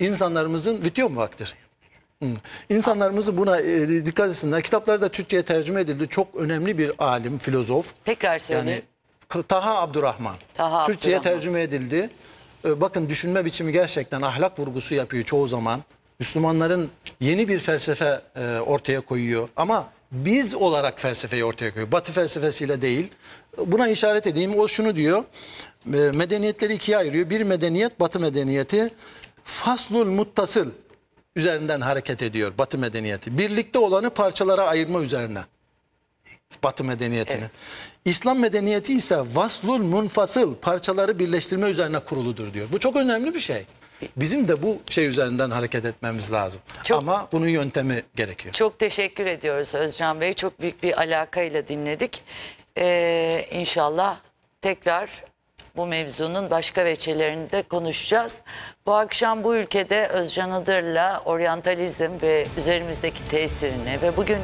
insanlarımızın bitiyor mu vaktir? İnsanlarımızı buna e, dikkat etsinler. Kitapları da Türkçe'ye tercüme edildi. Çok önemli bir alim, filozof. Tekrar söyleyeyim. Yani, Taha Abdurrahman. Taha Türkçe'ye tercüme edildi. E, bakın düşünme biçimi gerçekten ahlak vurgusu yapıyor çoğu zaman. Müslümanların yeni bir felsefe e, ortaya koyuyor. Ama biz olarak felsefeyi ortaya koyuyor. Batı felsefesiyle değil. Buna işaret edeyim. O şunu diyor. medeniyetleri ikiye ayırıyor. Bir medeniyet batı medeniyeti faslul muttasıl üzerinden hareket ediyor Batı medeniyeti. Birlikte olanı parçalara ayırma üzerine. Batı medeniyetini. Evet. İslam medeniyeti ise vaslul munfasıl parçaları birleştirme üzerine kuruludur diyor. Bu çok önemli bir şey. Bizim de bu şey üzerinden hareket etmemiz lazım. Çok, Ama bunun yöntemi gerekiyor. Çok teşekkür ediyoruz Özcan Bey. Çok büyük bir alakayla dinledik. Ee, inşallah tekrar bu mevzunun başka veçelerini de konuşacağız. Bu akşam bu ülkede Özcan Adır'la oryantalizm ve üzerimizdeki tesirini ve bugün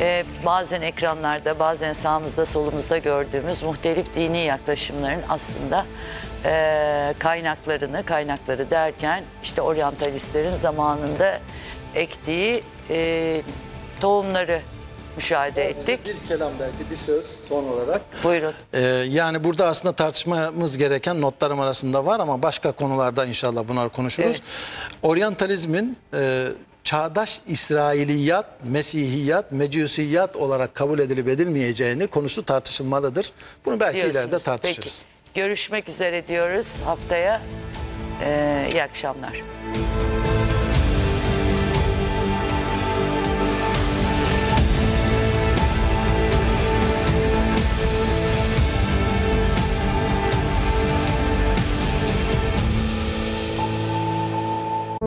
e, bazen ekranlarda bazen sağımızda solumuzda gördüğümüz muhtelif dini yaklaşımların aslında e, kaynaklarını kaynakları derken işte oryantalistlerin zamanında ektiği e, tohumları müşahede Sadece ettik. Bir kelam belki bir söz son olarak. Buyurun. Ee, yani burada aslında tartışmamız gereken notlarım arasında var ama başka konularda inşallah bunlar konuşuruz. Evet. Oryantalizmin e, çağdaş İsrailiyat, Mesihiyat, Mecusiyat olarak kabul edilip edilmeyeceğini konusu tartışılmalıdır. Bunu belki Diyorsunuz. ileride tartışırız. Peki. Görüşmek üzere diyoruz haftaya. Ee, iyi akşamlar.